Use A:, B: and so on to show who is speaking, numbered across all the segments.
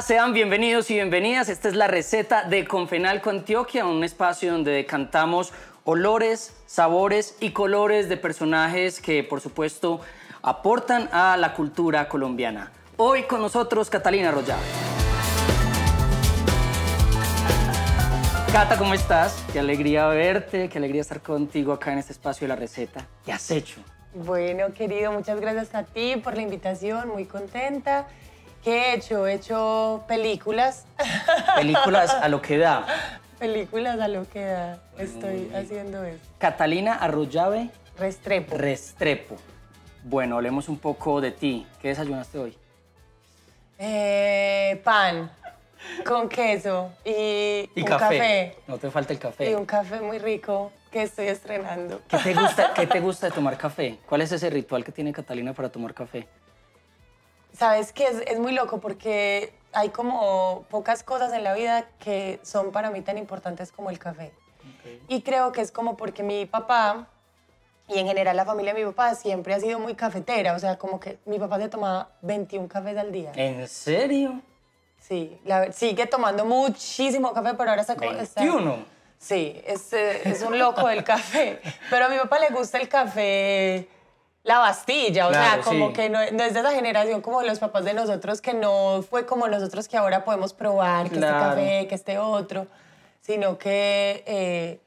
A: sean bienvenidos y bienvenidas. Esta es la receta de Confenal con Antioquia, un espacio donde cantamos olores, sabores y colores de personajes que, por supuesto, aportan a la cultura colombiana. Hoy con nosotros Catalina Royal. Cata, ¿cómo estás? Qué alegría verte, qué alegría estar contigo acá en este espacio de la receta. ¿Qué has hecho?
B: Bueno, querido, muchas gracias a ti por la invitación, muy contenta. ¿Qué he hecho? He hecho películas.
A: Películas a lo que da.
B: Películas a lo que da. Estoy haciendo eso.
A: Catalina Arroyave. Restrepo. Restrepo. Bueno, hablemos un poco de ti. ¿Qué desayunaste hoy?
B: Eh, pan con queso y,
A: un café. No te falta el café. Y un
B: café muy rico que estoy estrenando.
A: ¿Qué te gusta, ¿qué te gusta de tomar café? ¿Cuál es ese ritual que tiene Catalina para tomar café?
B: Sabes que es, muy loco porque hay como pocas cosas en la vida que son para mí tan importantes como el café. Y creo que es como porque mi papá y en general la familia de mi papá siempre ha sido muy cafetera, o sea, como que mi papá se tomaba 21 cafés al día. ¿En
A: serio?
B: Sí, sigue tomando muchísimo café, pero ahora está... 21. sí, es, eh, es un loco el café, pero a mi papá le gusta el café la Bastilla, o sea, como que no, es de esa generación como los papás de nosotros, que no fue como nosotros que ahora podemos probar, que este café, que este otro, sino que, eh,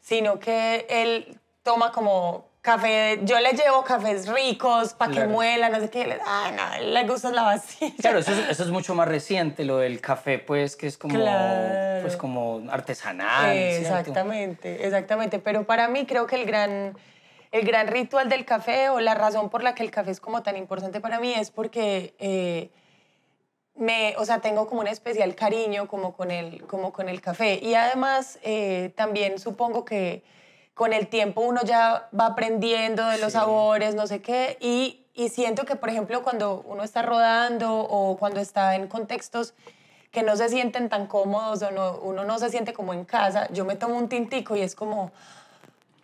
B: sino que él toma como café, yo le llevo cafés ricos para que muela, no sé qué, ah, no, le gusta la Bastilla.
A: Claro, eso es, mucho más reciente, lo del café, pues, que es como, pues, como artesanal.
B: exactamente, exactamente, pero para mí creo que el gran el gran ritual del café o la razón por la que el café es como tan importante para mí es porque eh, me, o sea, tengo como un especial cariño como con el, como con el café. Y además eh, también supongo que con el tiempo uno ya va aprendiendo de los sabores, no sé qué, y, siento que, por ejemplo, cuando uno está rodando o cuando está en contextos que no se sienten tan cómodos o uno no se siente como en casa, yo me tomo un tintico y es como,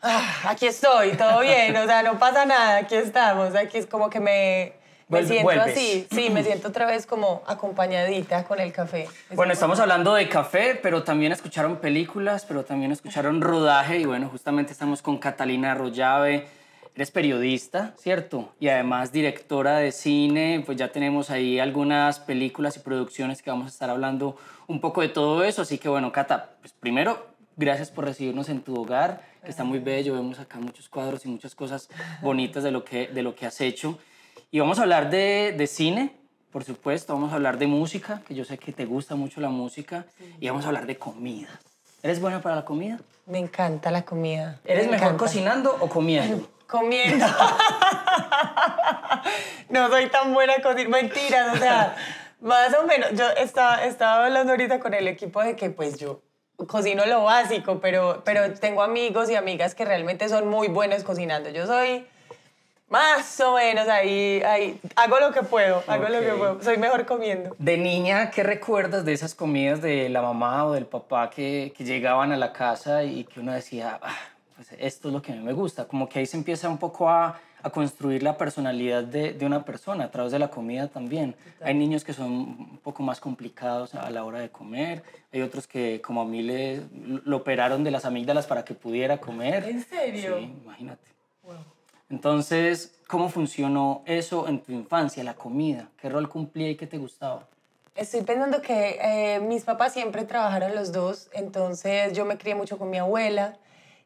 B: ah, aquí estoy, todo bien, o sea, no pasa nada, aquí estamos, aquí es como que me, me siento así, sí, me siento otra vez como acompañadita con el café. bueno, estamos
A: hablando de café, pero también escucharon películas, pero también escucharon rodaje y bueno, justamente estamos con Catalina Arroyave. Eres periodista, ¿cierto? Y además directora de cine, pues ya tenemos ahí algunas películas y producciones que vamos a estar hablando un poco de todo eso. Así que bueno, Cata, pues primero, Gracias por recibirnos en tu hogar, que está muy bello. Vemos acá muchos cuadros y muchas cosas bonitas de lo que, de lo que has hecho. Y vamos a hablar de, de cine, por supuesto. Vamos a hablar de música, que yo sé que te gusta mucho la música. Y vamos a hablar de comida. ¿Eres buena para la comida?
B: Me encanta la comida. ¿Eres mejor
A: cocinando o comiendo?
B: comiendo.
A: no soy tan buena cocinando.
B: Mentiras, o sea, más o menos. Yo estaba, estaba hablando ahorita con el equipo de que pues yo cocino lo básico, pero, pero tengo amigos y amigas que realmente son muy buenos cocinando. Yo soy más o menos ahí, ahí hago lo que puedo, hago lo que puedo, soy mejor comiendo.
A: De niña, ¿qué recuerdas de esas comidas de la mamá o del papá que, llegaban a la casa y que uno decía, ah, pues esto es lo que a mí me gusta? Como que ahí se empieza un poco a a construir la personalidad de, una persona a través de la comida también. Hay niños que son un poco más complicados a la hora de comer, hay otros que como a mí le, lo operaron de las amígdalas para que pudiera comer. ¿En serio? Sí, imagínate. Entonces, ¿cómo funcionó eso en tu infancia, la comida? ¿Qué rol cumplía y qué te gustaba?
B: Estoy pensando que eh, mis papás siempre trabajaron los dos, entonces yo me crié mucho con mi abuela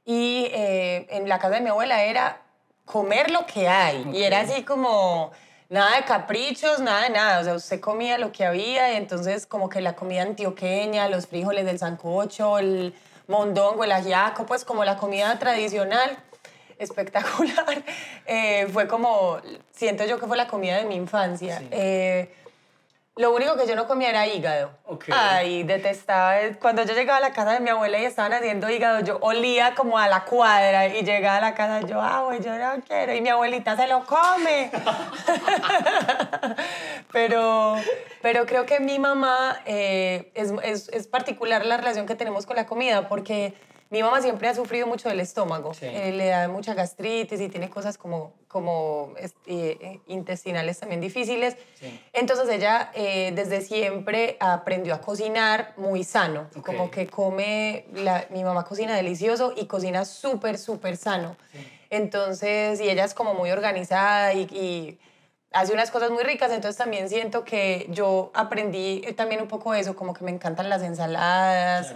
B: y eh, en la casa de mi abuela era comer lo que hay. Y era así como nada de caprichos, nada de nada. O sea, usted comía lo que había y entonces como que la comida antioqueña, los frijoles del sancocho, el mondongo, el ajiaco, pues como la comida tradicional espectacular. Eh, fue como, siento yo que fue la comida de mi infancia. Eh, lo único que yo no comía era hígado. Ay, detestaba. Cuando yo llegaba a la casa de mi abuela y estaban haciendo hígado, yo olía como a la cuadra y llegaba a la casa yo, ah, yo no quiero. Y mi abuelita se lo come. pero, pero creo que mi mamá eh, es, es particular la relación que tenemos con la comida porque mi mamá siempre ha sufrido mucho del estómago. Eh, le da mucha gastritis y tiene cosas como, como eh, intestinales también difíciles. Entonces ella eh, desde siempre aprendió a cocinar muy sano. Como que come, mi mamá cocina delicioso y cocina súper, súper sano. Entonces, y ella es como muy organizada y, y hace unas cosas muy ricas, entonces también siento que yo aprendí también un poco eso, como que me encantan las ensaladas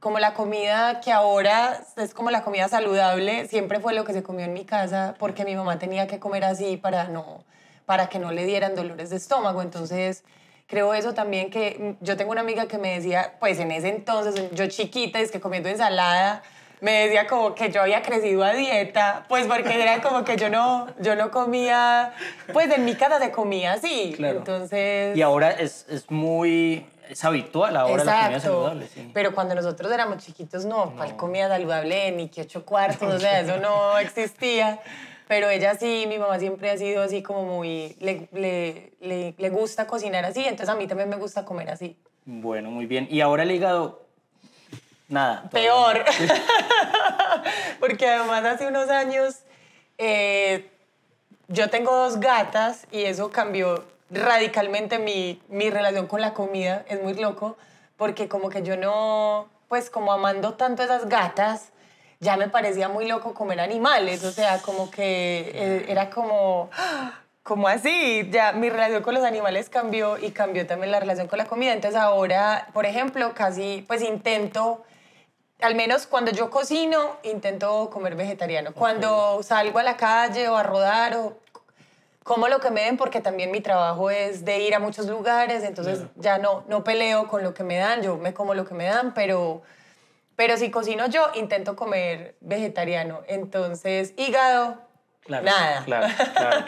B: como la comida que ahora es como la comida saludable, siempre fue lo que se comió en mi casa porque mi mamá tenía que comer así para, no, para que no le dieran dolores de estómago. Entonces, creo eso también que yo tengo una amiga que me decía, pues en ese entonces, yo chiquita, es que comiendo ensalada, me decía como que yo había crecido a dieta, pues porque era como que yo no, yo no comía, pues en mi casa de comía así. Claro. Entonces... Y ahora
A: es, es muy, es habitual ahora la comida saludable. Sí.
B: Pero cuando nosotros éramos chiquitos, no, para ¿cuál comida saludable? Ni que ocho cuartos, o sea, eso no existía. Pero ella sí, mi mamá siempre ha sido así como muy, le, le, le, le gusta cocinar así, entonces a mí también me gusta comer así.
A: Bueno, muy bien. Y ahora el hígado, Nada. Peor. Porque además hace unos años
B: eh, yo tengo dos gatas y eso cambió radicalmente mi, relación con la comida. Es muy loco porque como que yo no, pues como amando tanto esas gatas, ya me parecía muy loco comer animales. O sea, como que eh, era como... como así? Ya mi relación con los animales cambió y cambió también la relación con la comida. Entonces ahora, por ejemplo, casi pues intento al menos cuando yo cocino, intento comer vegetariano. Cuando salgo a la calle o a rodar o como lo que me den, porque también mi trabajo es de ir a muchos lugares, entonces ya no, no peleo con lo que me dan, yo me como lo que me dan, pero, pero si cocino yo, intento comer vegetariano. Entonces, hígado.
A: nada. Claro, claro,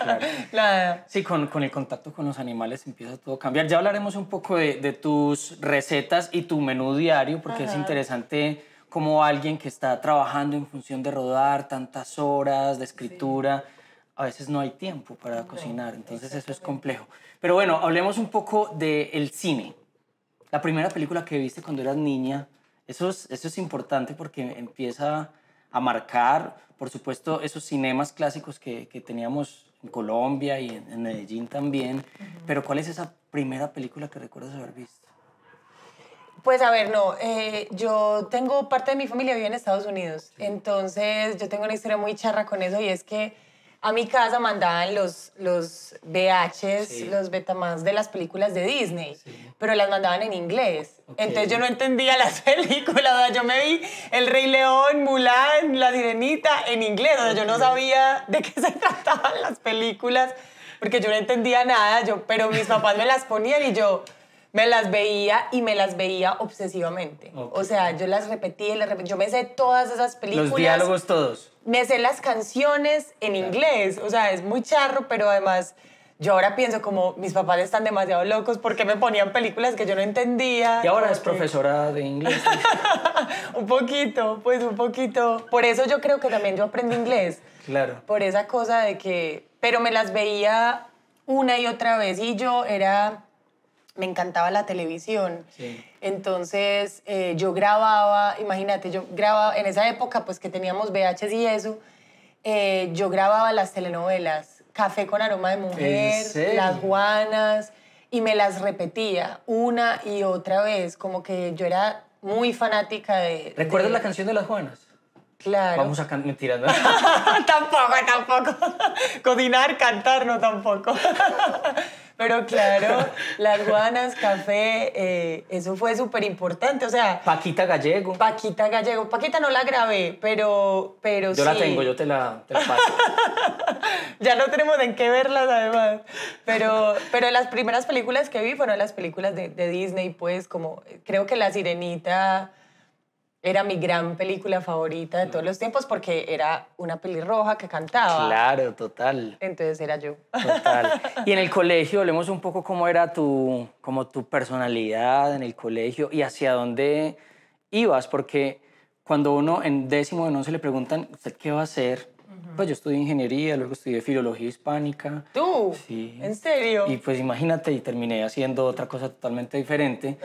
A: claro. Sí, con, el contacto con los animales empieza todo a cambiar. Ya hablaremos un poco de, tus recetas y tu menú diario, porque es interesante como alguien que está trabajando en función de rodar tantas horas de escritura, a veces no hay tiempo para cocinar, entonces eso es complejo. Pero bueno, hablemos un poco del cine. La primera película que viste cuando eras niña, eso es, eso es importante porque empieza a marcar, por supuesto, esos cinemas clásicos que, teníamos en Colombia y en, Medellín también. Pero ¿cuál es esa primera película que recuerdas haber visto?
B: Pues a ver, no, eh, yo tengo parte de mi familia vive en Estados Unidos, entonces yo tengo una historia muy charra con eso y es que a mi casa mandaban los, los VHs, los Betamás de las películas de Disney, pero las mandaban en inglés. Entonces yo no entendía las películas, yo me vi El Rey León, Mulan, La Sirenita en inglés, o yo no sabía de qué se trataban las películas porque yo no entendía nada, yo, pero mis papás me las ponían y yo me las veía y me las veía obsesivamente. O sea, yo las repetí, y las Yo me sé todas esas películas. Los diálogos todos. Me sé las canciones en inglés. O sea, es muy charro, pero además yo ahora pienso como mis papás están demasiado locos porque me ponían películas que yo no entendía. Y
A: ahora es profesora de inglés. un
B: poquito, pues un poquito. Por eso yo creo que también yo aprendo inglés. Claro. Por esa cosa de que, pero me las veía una y otra vez y yo era me encantaba la televisión. Entonces eh, yo grababa, imagínate, yo grababa, en esa época pues que teníamos VHs y eso, eh, yo grababa las telenovelas, Café con aroma de mujer, Las Juanas, y me las repetía una y otra vez, como que yo era muy fanática
A: de... ¿Recuerdas la canción de Las Juanas? Claro. Vamos a cantar,
B: tampoco, tampoco. Codinar, cantar, no tampoco. Pero claro, las guanas, café, eh, eso fue súper importante. O sea. Paquita Gallego. Paquita Gallego. Paquita no la grabé, pero, pero sí. Yo la tengo, yo te la, paso. ya no tenemos en qué verlas, además. Pero, pero las primeras películas que vi fueron las películas de, de Disney, pues, como creo que La Sirenita. Era mi gran película favorita de todos los tiempos porque era una pelirroja que cantaba. Claro,
A: total.
B: Entonces era yo.
A: Total. Y en el colegio, hablemos un poco cómo era tu, como tu personalidad en el colegio y hacia dónde ibas, porque cuando uno en décimo de no se le preguntan, qué va a hacer? Pues yo estudié ingeniería, luego estudié filología hispánica. ¿Tú? Sí. ¿En serio? Y pues imagínate, y terminé haciendo otra cosa totalmente diferente,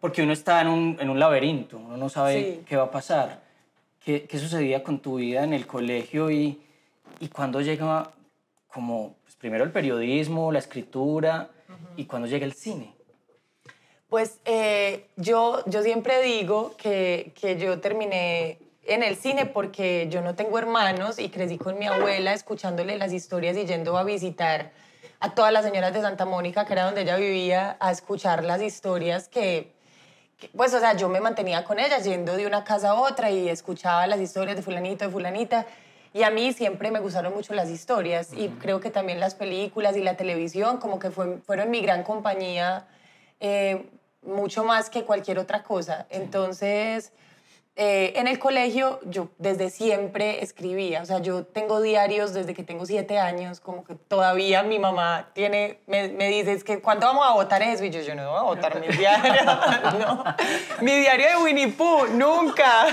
A: porque uno está en un, laberinto, uno no sabe qué va a pasar, qué, sucedía con tu vida en el colegio y, y cuando llega como pues, primero el periodismo, la escritura y cuando llega el cine. Pues eh, yo, yo siempre digo que,
B: que yo terminé en el cine porque yo no tengo hermanos y crecí con mi abuela escuchándole las historias y yendo a visitar a todas las señoras de Santa Mónica, que era donde ella vivía, a escuchar las historias que, pues, o sea, yo me mantenía con ellas yendo de una casa a otra y escuchaba las historias de fulanito, de fulanita. Y a mí siempre me gustaron mucho las historias y creo que también las películas y la televisión como que fue, fueron mi gran compañía, eh, mucho más que cualquier otra cosa. Entonces eh, en el colegio yo desde siempre escribía, o sea, yo tengo diarios desde que tengo siete años, como que todavía mi mamá tiene, me, me dice, es que ¿cuándo vamos a votar eso? Y yo, yo no voy a votar mi diario, mi diario de Winnie Pooh, nunca.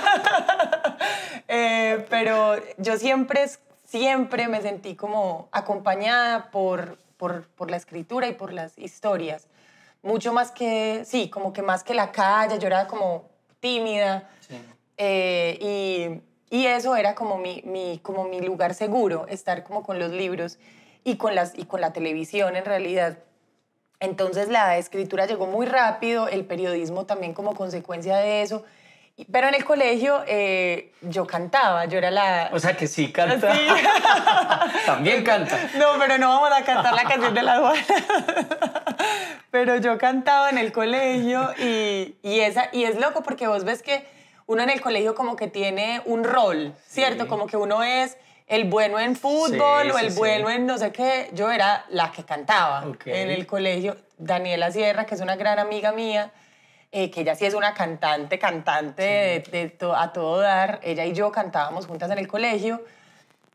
B: Eh, pero yo siempre, siempre me sentí como acompañada por, por, por la escritura y por las historias. Mucho más que, sí, como que más que la calle, yo era como tímida. Sí. Eh, y, y, eso era como mi, mi, como mi lugar seguro, estar como con los libros y con, las, y con la televisión en realidad. Entonces la escritura llegó muy rápido, el periodismo también como consecuencia de eso. Pero en el colegio eh, yo cantaba, yo era la... O sea
A: que sí canta. ¿Sí? También canta. No, pero no vamos a cantar la canción de la aduana.
B: pero yo cantaba en el colegio y, y, esa, y es loco porque vos ves que uno en el colegio como que tiene un rol, ¿cierto? Como que uno es el bueno en fútbol o el bueno en no sé qué. Yo era la que cantaba en el colegio. Daniela Sierra, que es una gran amiga mía, eh, que ella sí es una cantante, cantante de, a todo dar. Ella y yo cantábamos juntas en el colegio.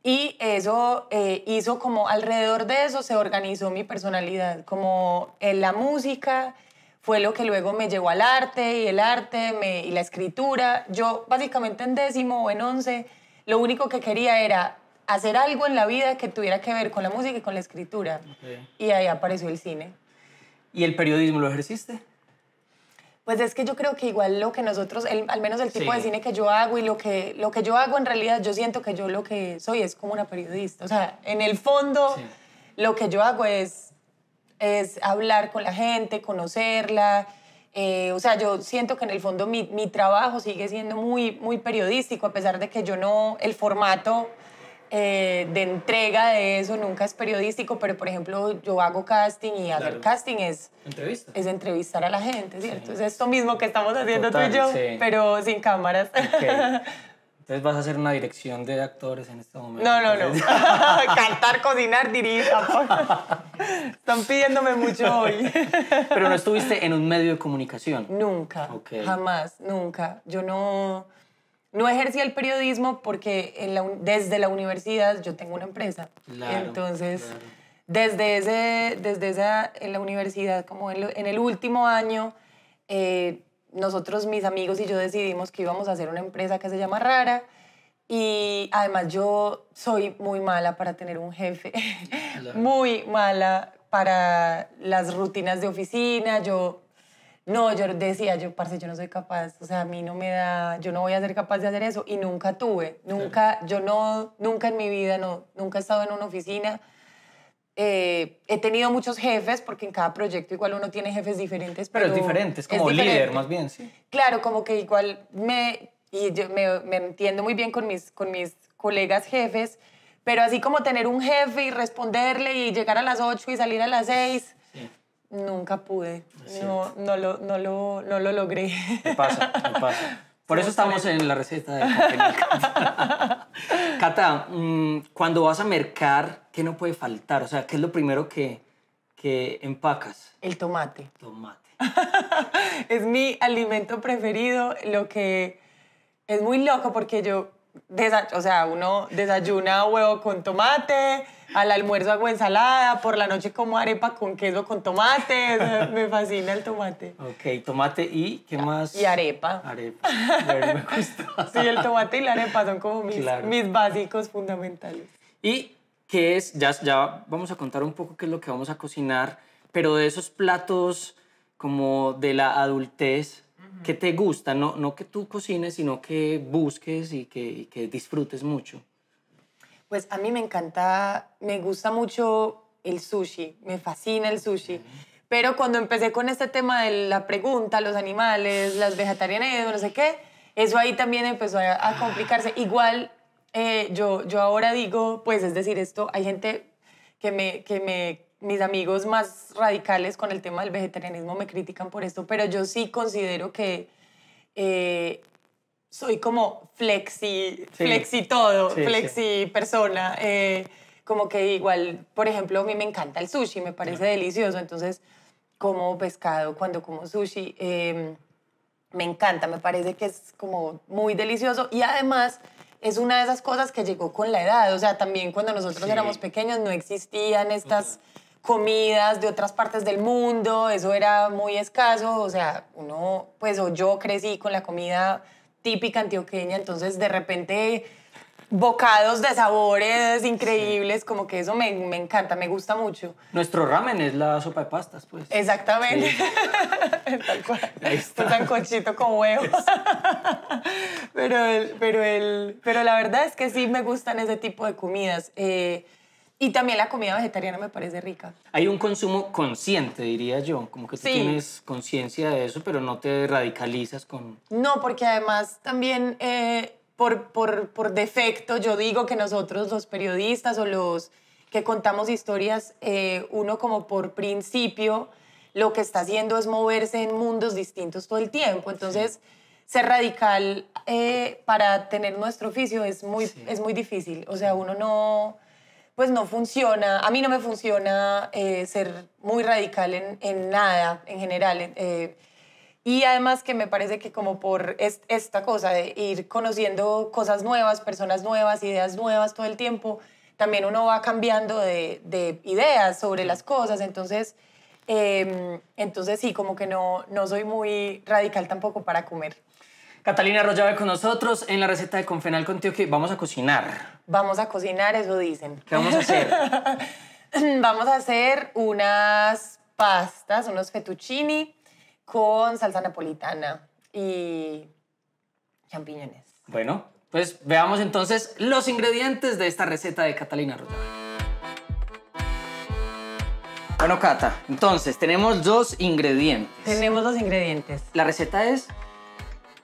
B: Y eso eh, hizo como alrededor de eso se organizó mi personalidad, como en la música, fue lo que luego me llevó al arte y el arte y la escritura. Yo básicamente en décimo o en once lo único que quería era hacer algo en la vida que tuviera que ver con la música y con la escritura. Y ahí apareció el cine.
A: ¿Y el periodismo lo ejerciste?
B: Pues es que yo creo que igual lo que nosotros, al menos el tipo de cine que yo hago y lo que, lo que yo hago en realidad, yo siento que yo lo que soy es como una periodista. O sea, en el fondo lo que yo hago es es hablar con la gente, conocerla. Eh, o sea, yo siento que en el fondo mi, trabajo sigue siendo muy, muy periodístico, a pesar de que yo no, el formato eh, de entrega de eso nunca es periodístico, pero por ejemplo yo hago casting y hacer casting es, es entrevistar a la gente, ¿cierto? Es esto mismo que estamos haciendo tú y yo, pero sin cámaras.
A: Entonces vas a hacer una dirección de actores en este momento. No,
B: no, no. Cantar, cocinar, dirigir Están pidiéndome mucho hoy.
A: Pero no estuviste en un medio de comunicación. Nunca.
B: Jamás, nunca. Yo no, no ejercí el periodismo porque desde la universidad yo tengo una empresa. Entonces, desde, ese, desde esa, la universidad, como en, el último año, eh, nosotros, mis amigos y yo decidimos que íbamos a hacer una empresa que se llama Rara. Y además yo soy muy mala para tener un jefe, muy mala para las rutinas de oficina. Yo, no, yo decía, yo, parce, yo no soy capaz, o sea, a mí no me da, yo no voy a ser capaz de hacer eso. Y nunca tuve, nunca, yo no, nunca en mi vida, no, nunca he estado en una oficina eh, he tenido muchos jefes, porque en cada proyecto igual uno tiene jefes diferentes. Pero, es diferente, es como líder más bien, sí. Claro, como que igual me, y yo me, entiendo muy bien con mis, con mis colegas jefes, pero así como tener un jefe y responderle y llegar a las 8 y salir a las 6, nunca pude. No, no, lo, no,
A: lo, no lo logré. Me pasa, me pasa. Por eso estamos en la receta de Cata, mm, cuando vas a mercar, ¿Qué no puede faltar? O sea, ¿qué es lo primero que, empacas? El tomate. Tomate. es mi alimento preferido, lo que
B: es muy loco porque yo, desa o sea, uno desayuna huevo con tomate, al almuerzo hago ensalada, por la noche como arepa con queso con tomate,
A: me fascina el tomate. Ok, tomate y qué ah, más? Y arepa. Arepa. me gusta. Sí, el tomate y la arepa son como mis, mis
B: básicos fundamentales.
A: Y que es, ya, ya vamos a contar un poco qué es lo que vamos a cocinar, pero de esos platos como de la adultez ¿qué que te gusta, no, no que tú cocines, sino que busques y que, que disfrutes mucho.
B: Pues a mí me encanta, me gusta mucho el sushi, me fascina el sushi. Pero cuando empecé con este tema de la pregunta, los animales, las vegetarianas, no sé qué, eso ahí también empezó a complicarse. Igual eh, yo, yo ahora digo, pues es decir, esto, hay gente que me, que me, mis amigos más radicales con el tema del vegetarianismo me critican por esto, pero yo sí considero que eh, soy como flexi, flexi todo, flexi persona. Eh, como que igual, por ejemplo, a mí me encanta el sushi, me parece delicioso, entonces como pescado cuando como sushi, me encanta, me parece que es como muy delicioso y además es una de esas cosas que llegó con la edad. O sea, también cuando nosotros éramos pequeños no existían estas comidas de otras partes del mundo, eso era muy escaso. O sea, uno, pues, yo crecí con la comida típica antioqueña, entonces de repente bocados de sabores increíbles, como que eso me, me, encanta, me gusta mucho.
A: Nuestro ramen es la sopa de pastas, pues.
B: Exactamente.
A: Sí. tan con huevos.
B: pero, el, pero, el, pero la verdad es que sí me gustan ese tipo de comidas. Eh, y también la comida vegetariana me parece rica.
A: Hay un consumo consciente, diría yo, como que tú tienes conciencia de eso, pero no te radicalizas con...
B: No, porque además también eh, por, por, defecto, yo digo que nosotros los periodistas o los que contamos historias, eh, uno como por principio lo que está haciendo es moverse en mundos distintos todo el tiempo. Entonces, ser radical eh, para tener nuestro oficio es muy, es muy difícil. O sea, uno no, pues no funciona. A mí no me funciona eh, ser muy radical en, nada en general. Y además que me parece que como por esta cosa de ir conociendo cosas nuevas, personas nuevas, ideas nuevas todo el tiempo, también uno va cambiando de, ideas sobre las cosas. Entonces, em, entonces sí, como que no, no soy muy radical tampoco para comer.
A: Catalina Arroyave con nosotros en la receta de Confenal contigo que vamos a cocinar.
B: Vamos a cocinar, eso dicen.
A: ¿Qué vamos a hacer?
B: vamos a hacer unas pastas, unos fettuccini con salsa napolitana y
A: champiñones. Bueno, pues veamos entonces los ingredientes de esta receta de Catalina Rodríguez. Bueno, Cata, entonces tenemos dos ingredientes. Tenemos dos ingredientes. La receta es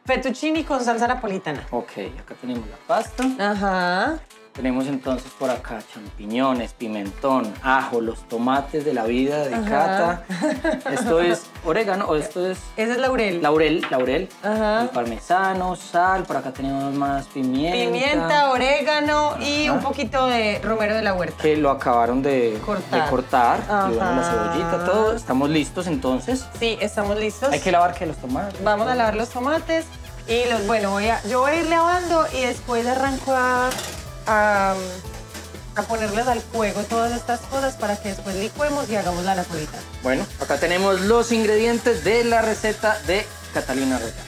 A: fettuccini con salsa napolitana. Ok, acá tenemos la pasta. Ajá. Tenemos entonces por acá champiñones, pimentón, ajo, los tomates de la vida de Cata. Esto es orégano o esto es... Ese es laurel. Laurel, laurel. Ajá. parmesano, sal, por acá tenemos más pimienta. Pimienta,
B: orégano y un poquito de romero de la
A: huerta. Que lo acabaron de cortar. De cortar. bueno la cebollita, todo. ¿Estamos listos entonces?
B: Sí, estamos listos. Hay que lavar
A: que los tomates.
B: Vamos a lavar los tomates. Y los, bueno, voy a, yo voy a ir lavando y después arranco a a, ponerles al fuego todas estas cosas para que después licuemos y hagamos la napolitana.
A: Bueno, acá tenemos los ingredientes de la receta de Catalina Reta.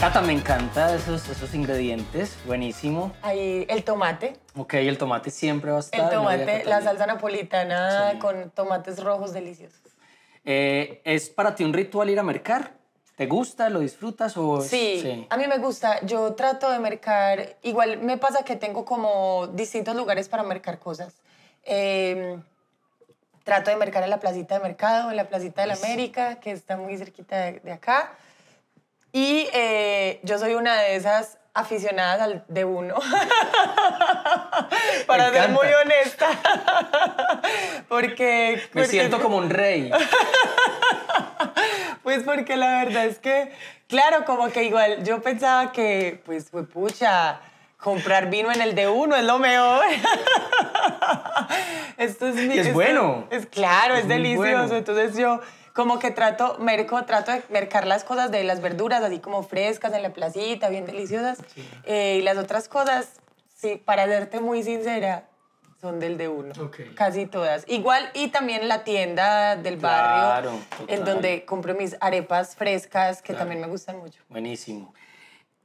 A: Cata, me encanta esos, esos ingredientes, buenísimo. Ahí el tomate. Ok, el tomate siempre va a estar. El tomate,
B: la, salsa napolitana con tomates rojos deliciosos.
A: Eh, ¿Es para ti un ritual ir a mercar? ¿Te gusta? ¿Lo disfrutas? O... Sí, a
B: mí me gusta. Yo trato de mercar. Igual me pasa que tengo como distintos lugares para mercar cosas. Em, trato de mercar en la placita de mercado, en la placita de la América, que está muy cerquita de, acá. Y eh, yo soy una de esas aficionadas al de uno.
A: Para ser muy honesta. porque, Me siento como un
B: rey. pues porque la verdad es que, claro, como que igual yo pensaba que, pues, pues pucha, comprar vino en el de uno es lo mejor. esto
A: es, mi, es bueno.
B: Es claro, es, delicioso. Entonces yo como que trato, merco, trato de mercar las cosas de las verduras, así como frescas en la placita, bien deliciosas. Eh, y las otras cosas, sí, para serte muy sincera, son del de uno. Casi todas. Igual, y también la tienda del barrio, en donde compro mis arepas frescas, que también me gustan mucho.
A: Buenísimo.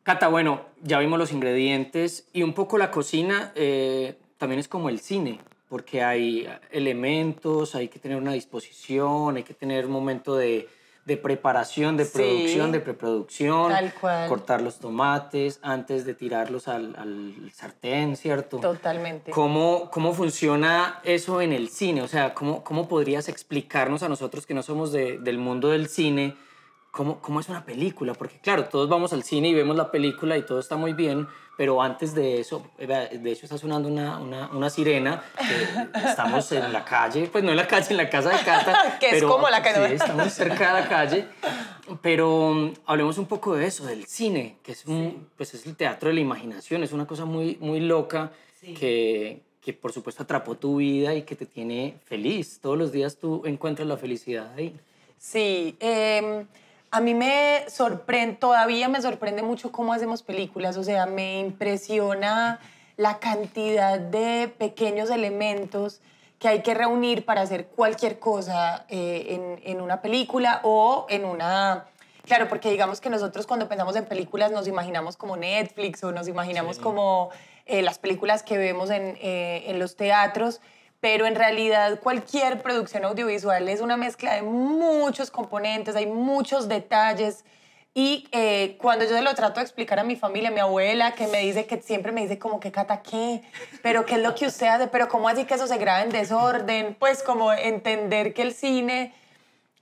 A: Cata, bueno, ya vimos los ingredientes y un poco la cocina eh, también es como el cine porque hay elementos, hay que tener una disposición, hay que tener un momento de, preparación, de producción, de preproducción, tal cual. cortar los tomates antes de tirarlos al, sartén, ¿cierto?
B: Totalmente.
A: ¿Cómo, ¿Cómo, funciona eso en el cine? O sea, ¿cómo, podrías explicarnos a nosotros que no somos del mundo del cine? cómo, cómo es una película, porque claro, todos vamos al cine y vemos la película y todo está muy bien, pero antes de eso, de hecho está sonando una, una, sirena, estamos en la calle, pues no en la calle, en la casa de Cata. que es como la calle. Sí, estamos cerca de la calle, pero mm, hablemos un poco de eso, del cine, que es, pues es el teatro de la imaginación, es una cosa muy, muy loca que, que por supuesto atrapó tu vida y que te tiene feliz. Todos los días tú encuentras la felicidad ahí. Sí, eh, a mí me
B: sorprende, todavía me sorprende mucho cómo hacemos películas, o sea, me impresiona la cantidad de pequeños elementos que hay que reunir para hacer cualquier cosa eh, en, una película o en una... Claro, porque digamos que nosotros cuando pensamos en películas nos imaginamos como Netflix o nos imaginamos como eh, las películas que vemos en eh, los teatros, pero en realidad cualquier producción audiovisual es una mezcla de muchos componentes, hay muchos detalles. Y eh, cuando yo se lo trato de explicar a mi familia, a mi abuela, que me dice que siempre me dice como que Cata, ¿qué? ¿Pero qué es lo que usted hace? ¿Pero cómo así que eso se graba en desorden? Pues como entender que el cine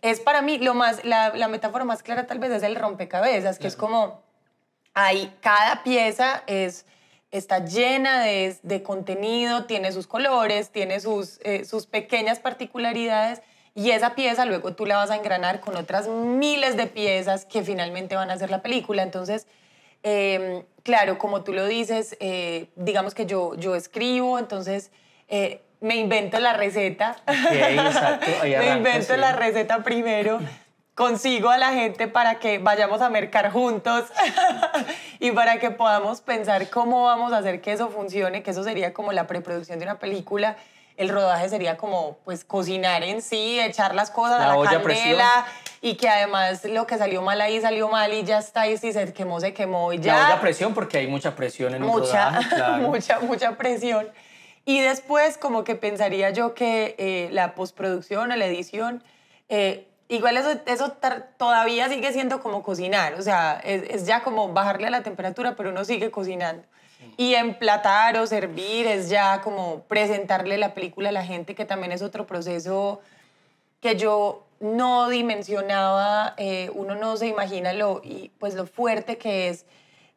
B: es para mí lo más, la, la metáfora más clara tal vez es el rompecabezas, que es como, hay, cada pieza es está llena de, contenido, tiene sus colores, tiene sus, eh, sus pequeñas particularidades y esa pieza luego tú la vas a engranar con otras miles de piezas que finalmente van a hacer la película. Entonces, em, claro, como tú lo dices, eh, digamos que yo, yo escribo, entonces eh, me invento la receta. me invento la receta primero consigo a la gente para que vayamos a mercar juntos y para que podamos pensar cómo vamos a hacer que eso funcione, que eso sería como la preproducción de una película. El rodaje sería como pues cocinar en sí, echar las cosas la a la olla y que además lo que salió mal ahí salió mal y ya está y si se quemó se quemó y ya. La olla
A: presión porque hay mucha presión en mucha, un rodaje, claro.
B: mucha mucha presión. Y después como que pensaría yo que eh, la postproducción o la edición eh, Igual eso, eso todavía sigue siendo como cocinar, o sea, es, ya como bajarle a la temperatura, pero uno sigue cocinando. Y emplatar o servir es ya como presentarle la película a la gente, que también es otro proceso que yo no dimensionaba, eh, uno no se imagina lo, y pues lo fuerte que es.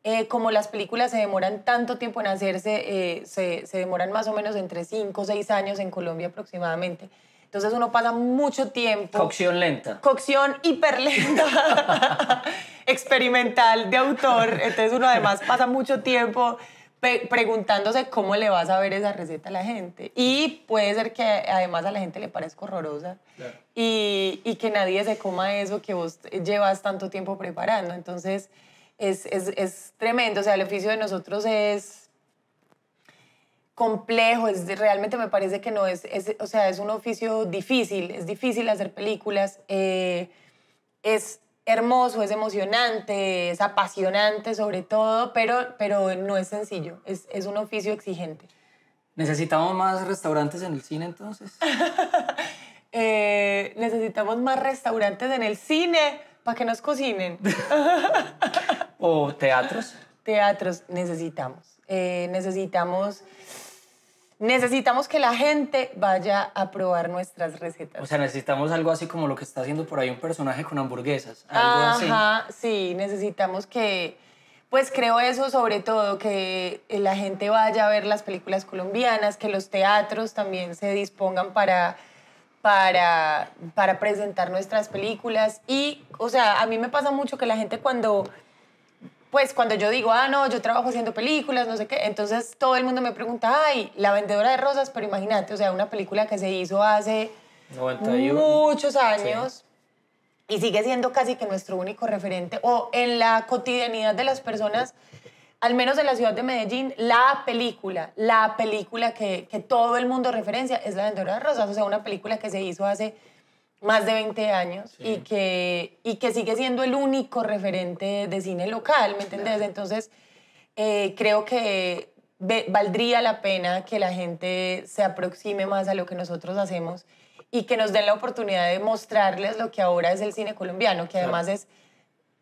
B: Eh, como las películas se demoran tanto tiempo en hacerse, eh, se, se demoran más o menos entre 5 o 6 años en Colombia aproximadamente entonces uno pasa mucho tiempo. Cocción lenta. Cocción hiperlenta, experimental de autor. Entonces uno además pasa mucho tiempo preguntándose cómo le vas a ver esa receta a la gente. Y puede ser que además a la gente le parezca horrorosa y, y, que nadie se coma eso que vos llevas tanto tiempo preparando. Entonces es, es, es tremendo. O sea, el oficio de nosotros es complejo, es, realmente me parece que no es, o sea, es un oficio difícil, es difícil hacer películas, eh, es hermoso, es emocionante, es apasionante sobre todo, pero, pero no es sencillo, es, es un oficio exigente.
A: ¿Necesitamos más restaurantes en el cine entonces?
B: Eh, necesitamos más restaurantes en el cine para que nos cocinen.
A: ¿O teatros?
B: Teatros necesitamos. Eh, necesitamos necesitamos que la gente vaya a probar nuestras recetas.
A: O sea, necesitamos algo así como lo que está haciendo por ahí un personaje con hamburguesas. Algo
B: Ajá, sí, necesitamos que, pues creo eso sobre todo, que la gente vaya a ver las películas colombianas, que los teatros también se dispongan para... Para, para presentar nuestras películas. Y, o sea, a mí me pasa mucho que la gente cuando pues cuando yo digo, ah, no, yo trabajo haciendo películas, no sé qué, entonces todo el mundo me pregunta, ay, la vendedora de rosas, pero imagínate, o sea, una película que se hizo hace
A: muchos años
B: y sigue siendo casi que nuestro único referente, o en la cotidianidad de las personas, al menos en la ciudad de Medellín, la película, la película que, que todo el mundo referencia es la vendedora de rosas, o sea, una película que se hizo hace más de 20 años y, que, y que sigue siendo el único referente de cine local, ¿me entendés? Entonces, eh, creo que valdría la pena que la gente se aproxime más a lo que nosotros hacemos y que nos den la oportunidad de mostrarles lo que ahora es el cine colombiano, que además es,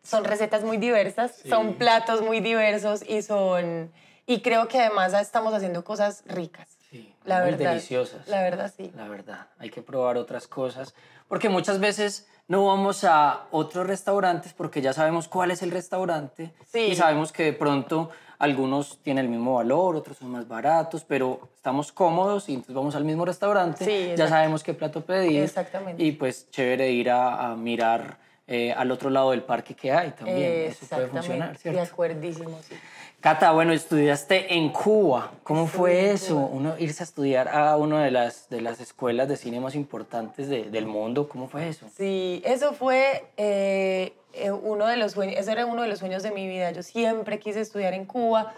B: son recetas muy diversas, son platos muy diversos y son... Y creo que además estamos haciendo cosas ricas.
A: Sí, la verdad, deliciosas. La verdad, sí. La verdad, hay que probar otras cosas. Porque muchas veces no vamos a otros restaurantes porque ya sabemos cuál es el restaurante y sabemos que de pronto algunos tienen el mismo valor, otros son más baratos, pero estamos cómodos y entonces vamos al mismo restaurante, ya sabemos qué plato pedir. Exactamente. Y pues chévere ir a, mirar eh, al otro lado del parque que hay también. Eso puede funcionar, ¿cierto? De
B: acuerdísimo, sí.
A: Cata, bueno, estudiaste en Cuba. ¿Cómo fue eso? Uno irse a estudiar a una de las, de las escuelas de cine más importantes del mundo. ¿Cómo fue eso? Sí,
B: eso fue eh, eh, uno de los sueños, ese era uno de los sueños de mi vida. Yo siempre quise estudiar en Cuba.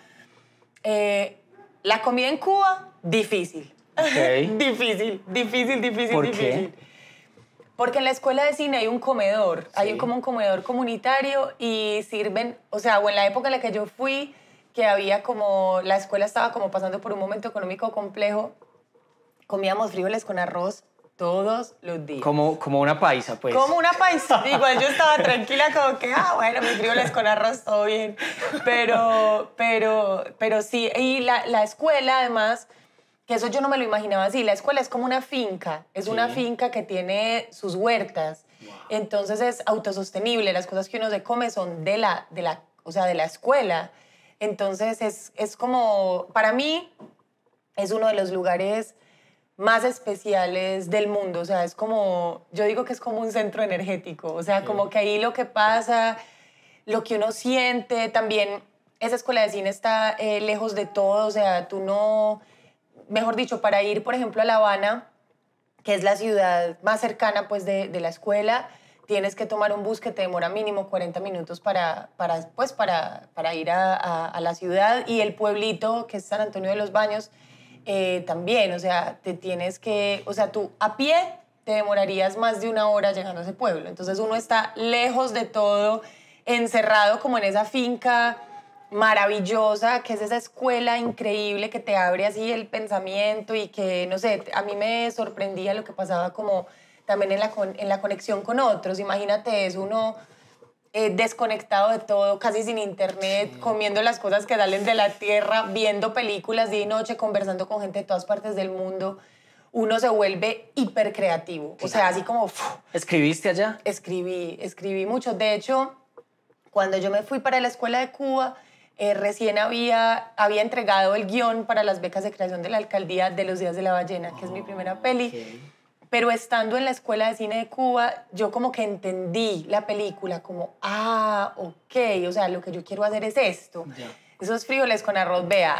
B: Eh, la comida en Cuba, difícil. difícil, difícil, difícil, ¿Por difícil. Qué? Porque en la escuela de cine hay un comedor, hay como un comedor comunitario y sirven, o sea, o en la época en la que yo fui, que había como, la escuela estaba como pasando por un momento económico complejo, comíamos frijoles con arroz todos
A: los días. Como, como una paisa, pues. Como
B: una paisa. Igual yo estaba tranquila como que, ah, bueno, mis frijoles con arroz, todo bien. Pero, pero, pero sí, y la, la escuela además que eso yo no me lo imaginaba así. La escuela es como una finca, es una finca que tiene sus huertas. Entonces es autosostenible, las cosas que uno se come son de la, de la, o sea, de la escuela. Entonces es, como, para mí, es uno de los lugares más especiales del mundo. O sea, es como, yo digo que es como un centro energético. O sea, como que ahí lo que pasa, lo que uno siente, también esa escuela de cine está eh, lejos de todo. O sea, tú no, mejor dicho, para ir, por ejemplo, a La Habana, que es la ciudad más cercana pues de la escuela, tienes que tomar un bus que te demora mínimo 40 minutos para, para, pues, para, para ir a, la ciudad y el pueblito que es San Antonio de los Baños eh, también, o sea, te tienes que, o sea, tú a pie te demorarías más de una hora llegando a ese pueblo. Entonces uno está lejos de todo, encerrado como en esa finca maravillosa, que es esa escuela increíble que te abre así el pensamiento y que, no sé, a mí me sorprendía lo que pasaba como también en la, en la conexión con otros. Imagínate, es uno eh, desconectado de todo, casi sin internet, comiendo las cosas que salen de la tierra, viendo películas día y noche, conversando con gente de todas partes del mundo uno se vuelve hipercreativo. O sea, así como...
A: ¿Escribiste allá?
B: Escribí, escribí mucho. De hecho, cuando yo me fui para la escuela de Cuba, eh, recién había, había entregado el guión para las becas de creación de la alcaldía de los Días de la Ballena, que es mi primera peli pero estando en la Escuela de Cine de Cuba, yo como que entendí la película como, ah, ok, o sea, lo que yo quiero hacer es esto. Esos frijoles con arroz, vea,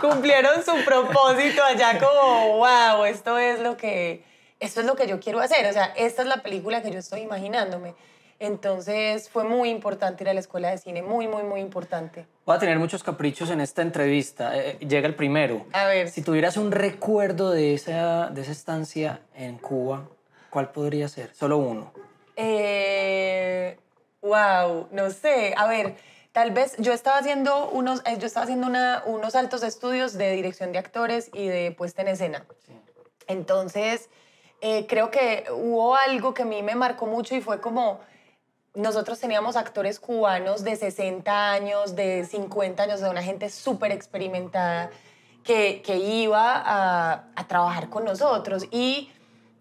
B: cumplieron su propósito allá como, wow, esto es lo que, esto es lo que yo quiero hacer, o sea, esta es la película que yo estoy imaginándome. Entonces fue muy importante ir a la escuela de cine, muy, muy, muy importante.
A: Voy a tener muchos caprichos en esta entrevista. Eh, eh, llega el primero. A ver. Si tuvieras un recuerdo de esa, de esa estancia en Cuba, ¿cuál podría ser? Solo uno.
B: Eh, wow, no sé. A ver, tal vez yo estaba haciendo unos, eh, yo estaba haciendo unos altos estudios de dirección de actores y de puesta en escena. Sí. Entonces, creo que hubo algo que a mí me marcó mucho y fue como nosotros teníamos actores cubanos de 60 años, de 50 años, de una gente súper experimentada que, iba a, trabajar con nosotros. Y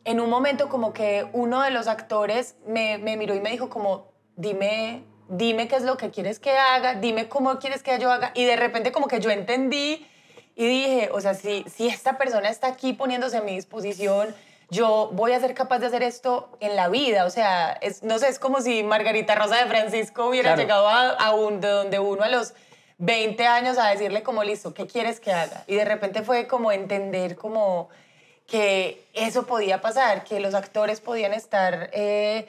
B: en un momento como que uno de los actores me, me, miró y me dijo como, dime, dime qué es lo que quieres que haga, dime cómo quieres que yo haga. Y de repente como que yo entendí y dije, o sea, si, si esta persona está aquí poniéndose a mi disposición, yo voy a ser capaz de hacer esto en la vida. O sea, no sé, es como si Margarita Rosa de Francisco hubiera llegado a, un, de donde uno a los 20 años a decirle como, listo, ¿qué quieres que haga? Y de repente fue como entender como que eso podía pasar, que los actores podían estar... Eh,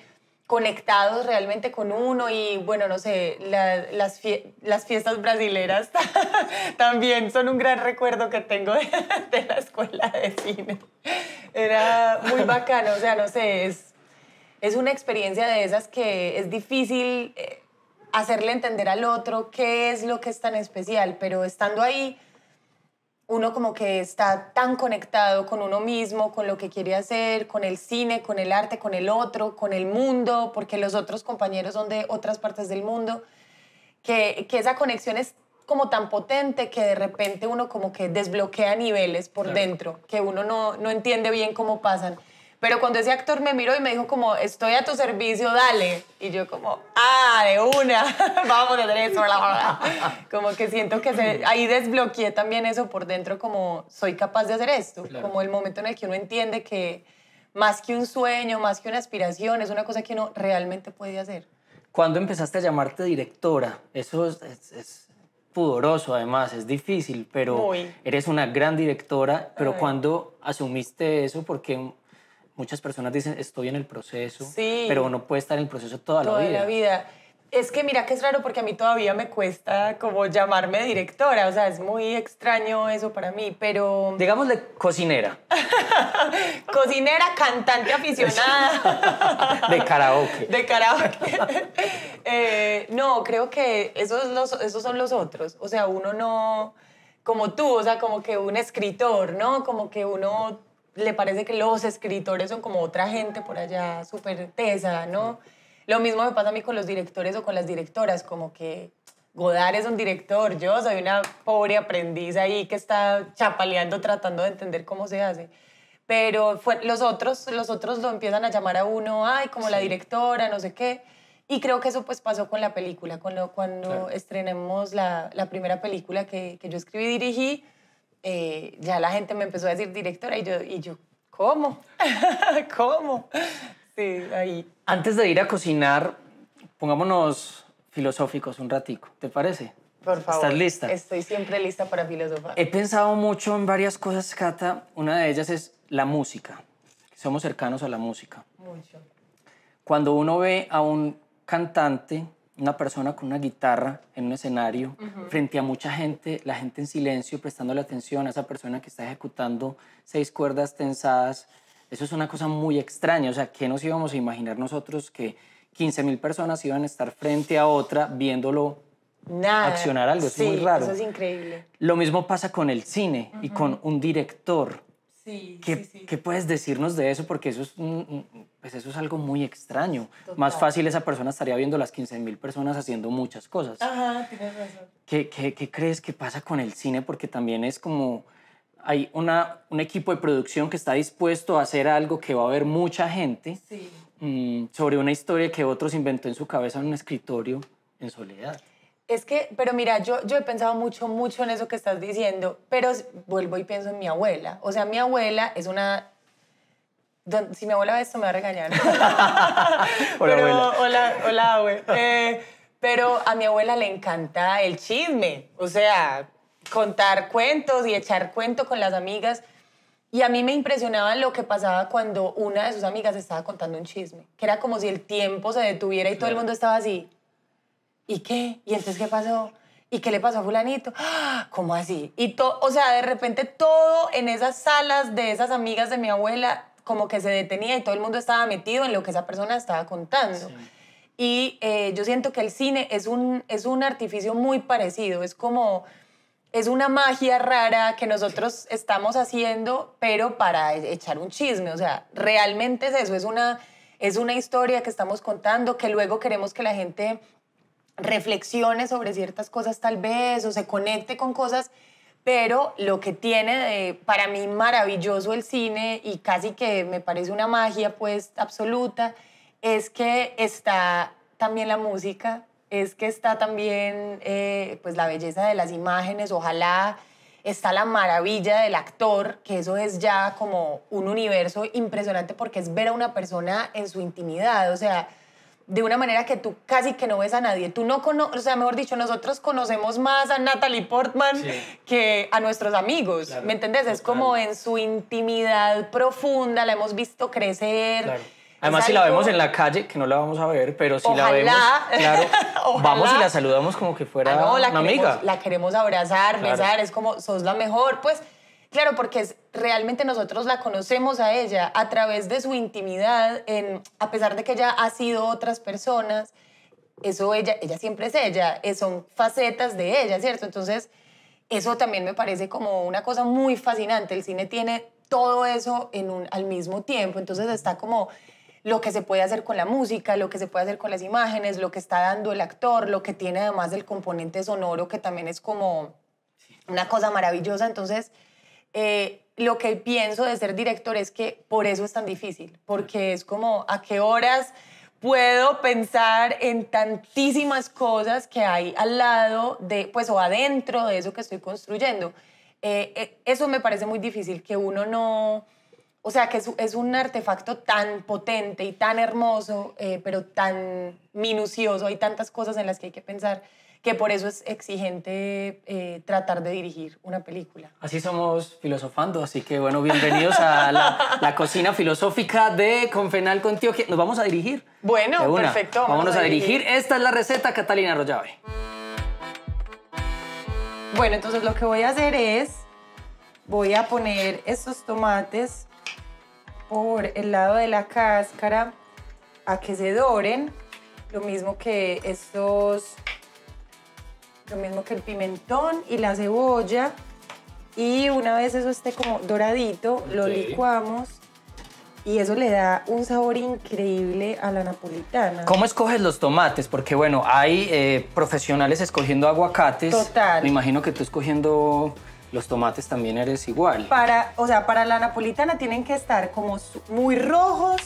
B: conectados realmente con uno y bueno, no sé, las, las, fiestas brasileras también son un gran recuerdo que tengo de, de, la escuela de cine. Era muy bacano, o sea, no sé, es, es una experiencia de esas que es difícil eh, hacerle entender al otro qué es lo que es tan especial, pero estando ahí uno como que está tan conectado con uno mismo, con lo que quiere hacer, con el cine, con el arte, con el otro, con el mundo, porque los otros compañeros son de otras partes del mundo, que, que esa conexión es como tan potente que de repente uno como que desbloquea niveles por dentro, que uno no entiende bien cómo pasan. Pero cuando ese actor me miró y me dijo como, estoy a tu servicio, dale. Y yo como, ah, de una, vamos a hacer eso. Como que siento que ahí desbloqueé también eso por dentro, como soy capaz de hacer esto. Como el momento en el que uno entiende que más que un sueño, más que una aspiración, es una cosa que uno realmente puede hacer.
A: ¿Cuándo empezaste a llamarte directora? Eso es, pudoroso además, es difícil, pero eres una gran directora, pero cuando asumiste eso? Porque Muchas personas dicen, estoy en el proceso, pero uno puede estar en el proceso toda, la vida. Toda la
B: vida. Es que mira que es raro porque a mí todavía me cuesta como llamarme directora, o sea, es muy extraño eso para mí, pero...
A: Digámosle cocinera.
B: cocinera, cantante aficionada.
A: de karaoke. De karaoke.
B: Eh, no, creo que esos, esos son los otros, o sea, uno no... Como tú, o sea, como que un escritor, ¿no? Como que uno le parece que los escritores son como otra gente por allá, súper tesa, ¿no? Lo mismo me pasa a mí con los directores o con las directoras, como que Godard es un director, yo soy una pobre aprendiz ahí que está chapaleando tratando de entender cómo se hace. Pero los, otros, los otros lo empiezan a llamar a uno, ay, como la directora, no sé qué. Y creo que eso pues pasó con la película, con cuando estrenemos la, primera película que, que yo escribí y dirigí eh, ya la gente me empezó a decir directora y yo, y yo ¿cómo?
A: ¿Cómo? Sí, ahí. Antes de ir a cocinar, pongámonos filosóficos un ratico, ¿te parece? Por favor. ¿Estás lista? Estoy
B: siempre lista para filosofar. He
A: pensado mucho en varias cosas, Cata. Una de ellas es la música. Somos cercanos a la música. Mucho. Cuando uno ve a un cantante una persona con una guitarra en un escenario frente a mucha gente, la gente en silencio prestando la atención a esa persona que está ejecutando seis cuerdas tensadas. Eso es una cosa muy extraña, o sea, ¿qué nos íbamos a imaginar nosotros que mil personas iban a estar frente a otra viéndolo accionar algo? Es muy raro. Eso es
B: increíble.
A: Lo mismo pasa con el cine y con un director.
B: ¿Qué,
A: puedes decirnos de eso? Porque eso es, pues eso es algo muy extraño. Más fácil esa persona estaría viendo las 15.000 personas haciendo muchas cosas. Ajá, tienes razón. ¿Qué, crees que pasa con el cine? Porque también es como... Hay un equipo de producción que está dispuesto a hacer algo que va a ver mucha gente mm, sobre una historia que otros inventó en su cabeza en un escritorio en soledad.
B: Es que, pero mira, yo, yo he pensado mucho, mucho en eso que estás diciendo, pero vuelvo y pienso en mi abuela. O sea, mi abuela es una... si mi abuela ve esto, me va a regañar. hola, pero, Hola, hola, eh, pero a mi abuela le encanta el chisme, o sea, contar cuentos y echar cuento con las amigas. Y a mí me impresionaba lo que pasaba cuando una de sus amigas estaba contando un chisme, que era como si el tiempo se detuviera y todo el mundo estaba así. ¿y qué? ¿Y entonces qué pasó? ¿Y qué le pasó a fulanito? ¡Ah! ¿Cómo así? Y todo, o sea, de repente todo en esas salas de esas amigas de mi abuela como que se detenía y todo el mundo estaba metido en lo que esa persona estaba contando. Y eh, yo siento que el cine es un, es un artificio muy parecido, es como, es una magia rara que nosotros estamos haciendo, pero para echar un chisme, o sea, realmente es eso, es una, es una historia que estamos contando, que luego queremos que la gente reflexione sobre ciertas cosas tal vez o se conecte con cosas, pero lo que tiene para mí maravilloso el cine y casi que me parece una magia pues absoluta es que está también la música, es que está también eh, pues la belleza de las imágenes, ojalá está la maravilla del actor, que eso es ya como un universo impresionante porque es ver a una persona en su intimidad, o sea, de una manera que tú casi que no ves a nadie. Tú no conoces, o sea, mejor dicho, nosotros conocemos más a Natalie Portman que a nuestros amigos, ¿me entiendes? Es como en su intimidad profunda, la hemos visto crecer. Además, si la vemos en la
A: calle, que no la vamos a ver, pero si la vemos, claro,
B: vamos y la
A: saludamos como que fuera ah, una amiga. La
B: queremos abrazar, besar, es como, sos la mejor, pues Claro, porque realmente nosotros la conocemos a ella a través de su intimidad, en, a pesar de que ella ha sido otras personas, eso ella, ella siempre es ella, eh, son facetas de ella, ¿cierto? Entonces, eso también me parece como una cosa muy fascinante. El cine tiene todo eso en un, al mismo tiempo, entonces está como lo que se puede hacer con la música, lo que se puede hacer con las imágenes, lo que está dando el actor, lo que tiene además el componente sonoro, que también es como una cosa maravillosa. Entonces, eh, lo que pienso de ser director es que por eso es tan difícil, porque es como a qué horas puedo pensar en tantísimas cosas que hay al lado de, pues, o adentro de eso que estoy construyendo. Eh, eh, eso me parece muy difícil, que uno no, o sea, que es, un artefacto tan potente y tan hermoso, pero tan minucioso, hay tantas cosas en las que hay que pensar que por eso es exigente eh, tratar de dirigir una película.
A: Así somos filosofando, así que bueno, bienvenidos a la, cocina filosófica de Confenal con Nos vamos a dirigir. Bueno, perfecto. Vámonos a, dirigir. Esta es la receta, Catalina Rollave.
B: Bueno, entonces lo que voy a hacer es, voy a poner estos tomates por el lado de la cáscara a que se doren. Lo mismo que estos lo mismo que el pimentón y la cebolla. Y una vez eso esté como doradito, lo licuamos y eso le da un sabor increíble a la napolitana. ¿Cómo
A: escoges los tomates? Porque bueno, hay eh, profesionales escogiendo aguacates. Total. Me imagino que tú escogiendo los tomates también eres igual.
B: Para, o sea, para la napolitana tienen que estar como muy rojos,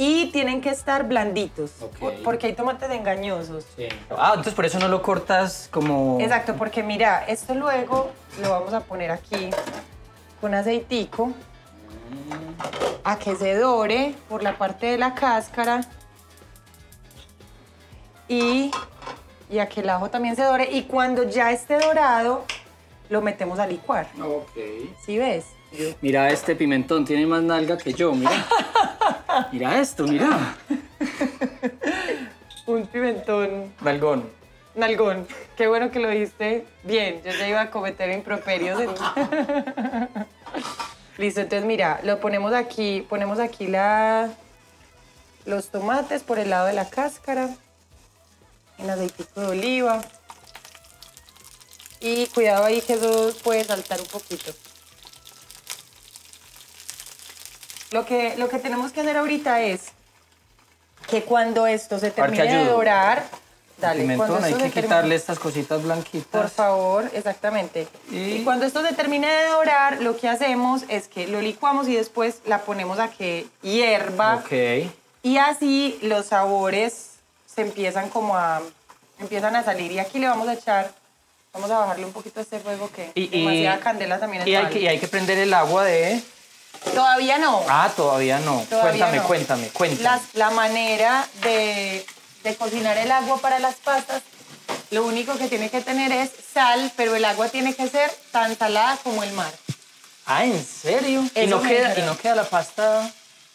B: y tienen que estar blanditos, porque hay
A: tomates engañosos. Ah, entonces por eso no lo cortas como...
B: Exacto, porque mira, esto luego lo vamos a poner aquí con aceitico a que se dore por la parte de la cáscara y, y a que el ajo también se dore. Y cuando ya esté dorado, lo metemos a licuar. Ok. ¿Sí ves?
A: Mira, este pimentón tiene más nalga que yo, mira. Mira esto, mira.
B: Un pimentón. Nalgón. Nalgón. Qué bueno que lo diste bien. Yo ya iba a cometer improperios. Listo, entonces mira, lo ponemos aquí, ponemos aquí la, los tomates por el lado de la cáscara, en aceitico de oliva. Y cuidado ahí que eso puede saltar un poquito. Lo que, lo que tenemos que hacer ahorita es que cuando esto se termine de dorar, dale, Un momentón, hay que quitarle
A: estas cositas blanquitas. Por
B: favor, exactamente. Y... cuando esto se termine de dorar, lo que hacemos es que lo licuamos y después la ponemos a que hierva. Ok. Y así los sabores se empiezan como a empiezan a salir y aquí le vamos a echar vamos a bajarle un poquito este fuego que y, demasiada candela también y hay, que, y hay
A: que prender el agua de
B: Todavía no.
A: Ah, todavía no. cuéntame, cuéntame, cuéntame.
B: la manera de, cocinar el agua para las pastas, lo único que tiene que tener es sal, pero el agua tiene que ser tan salada como el mar.
A: Ah, ¿en serio? ¿Y no, queda, ¿Y no
B: queda la pasta?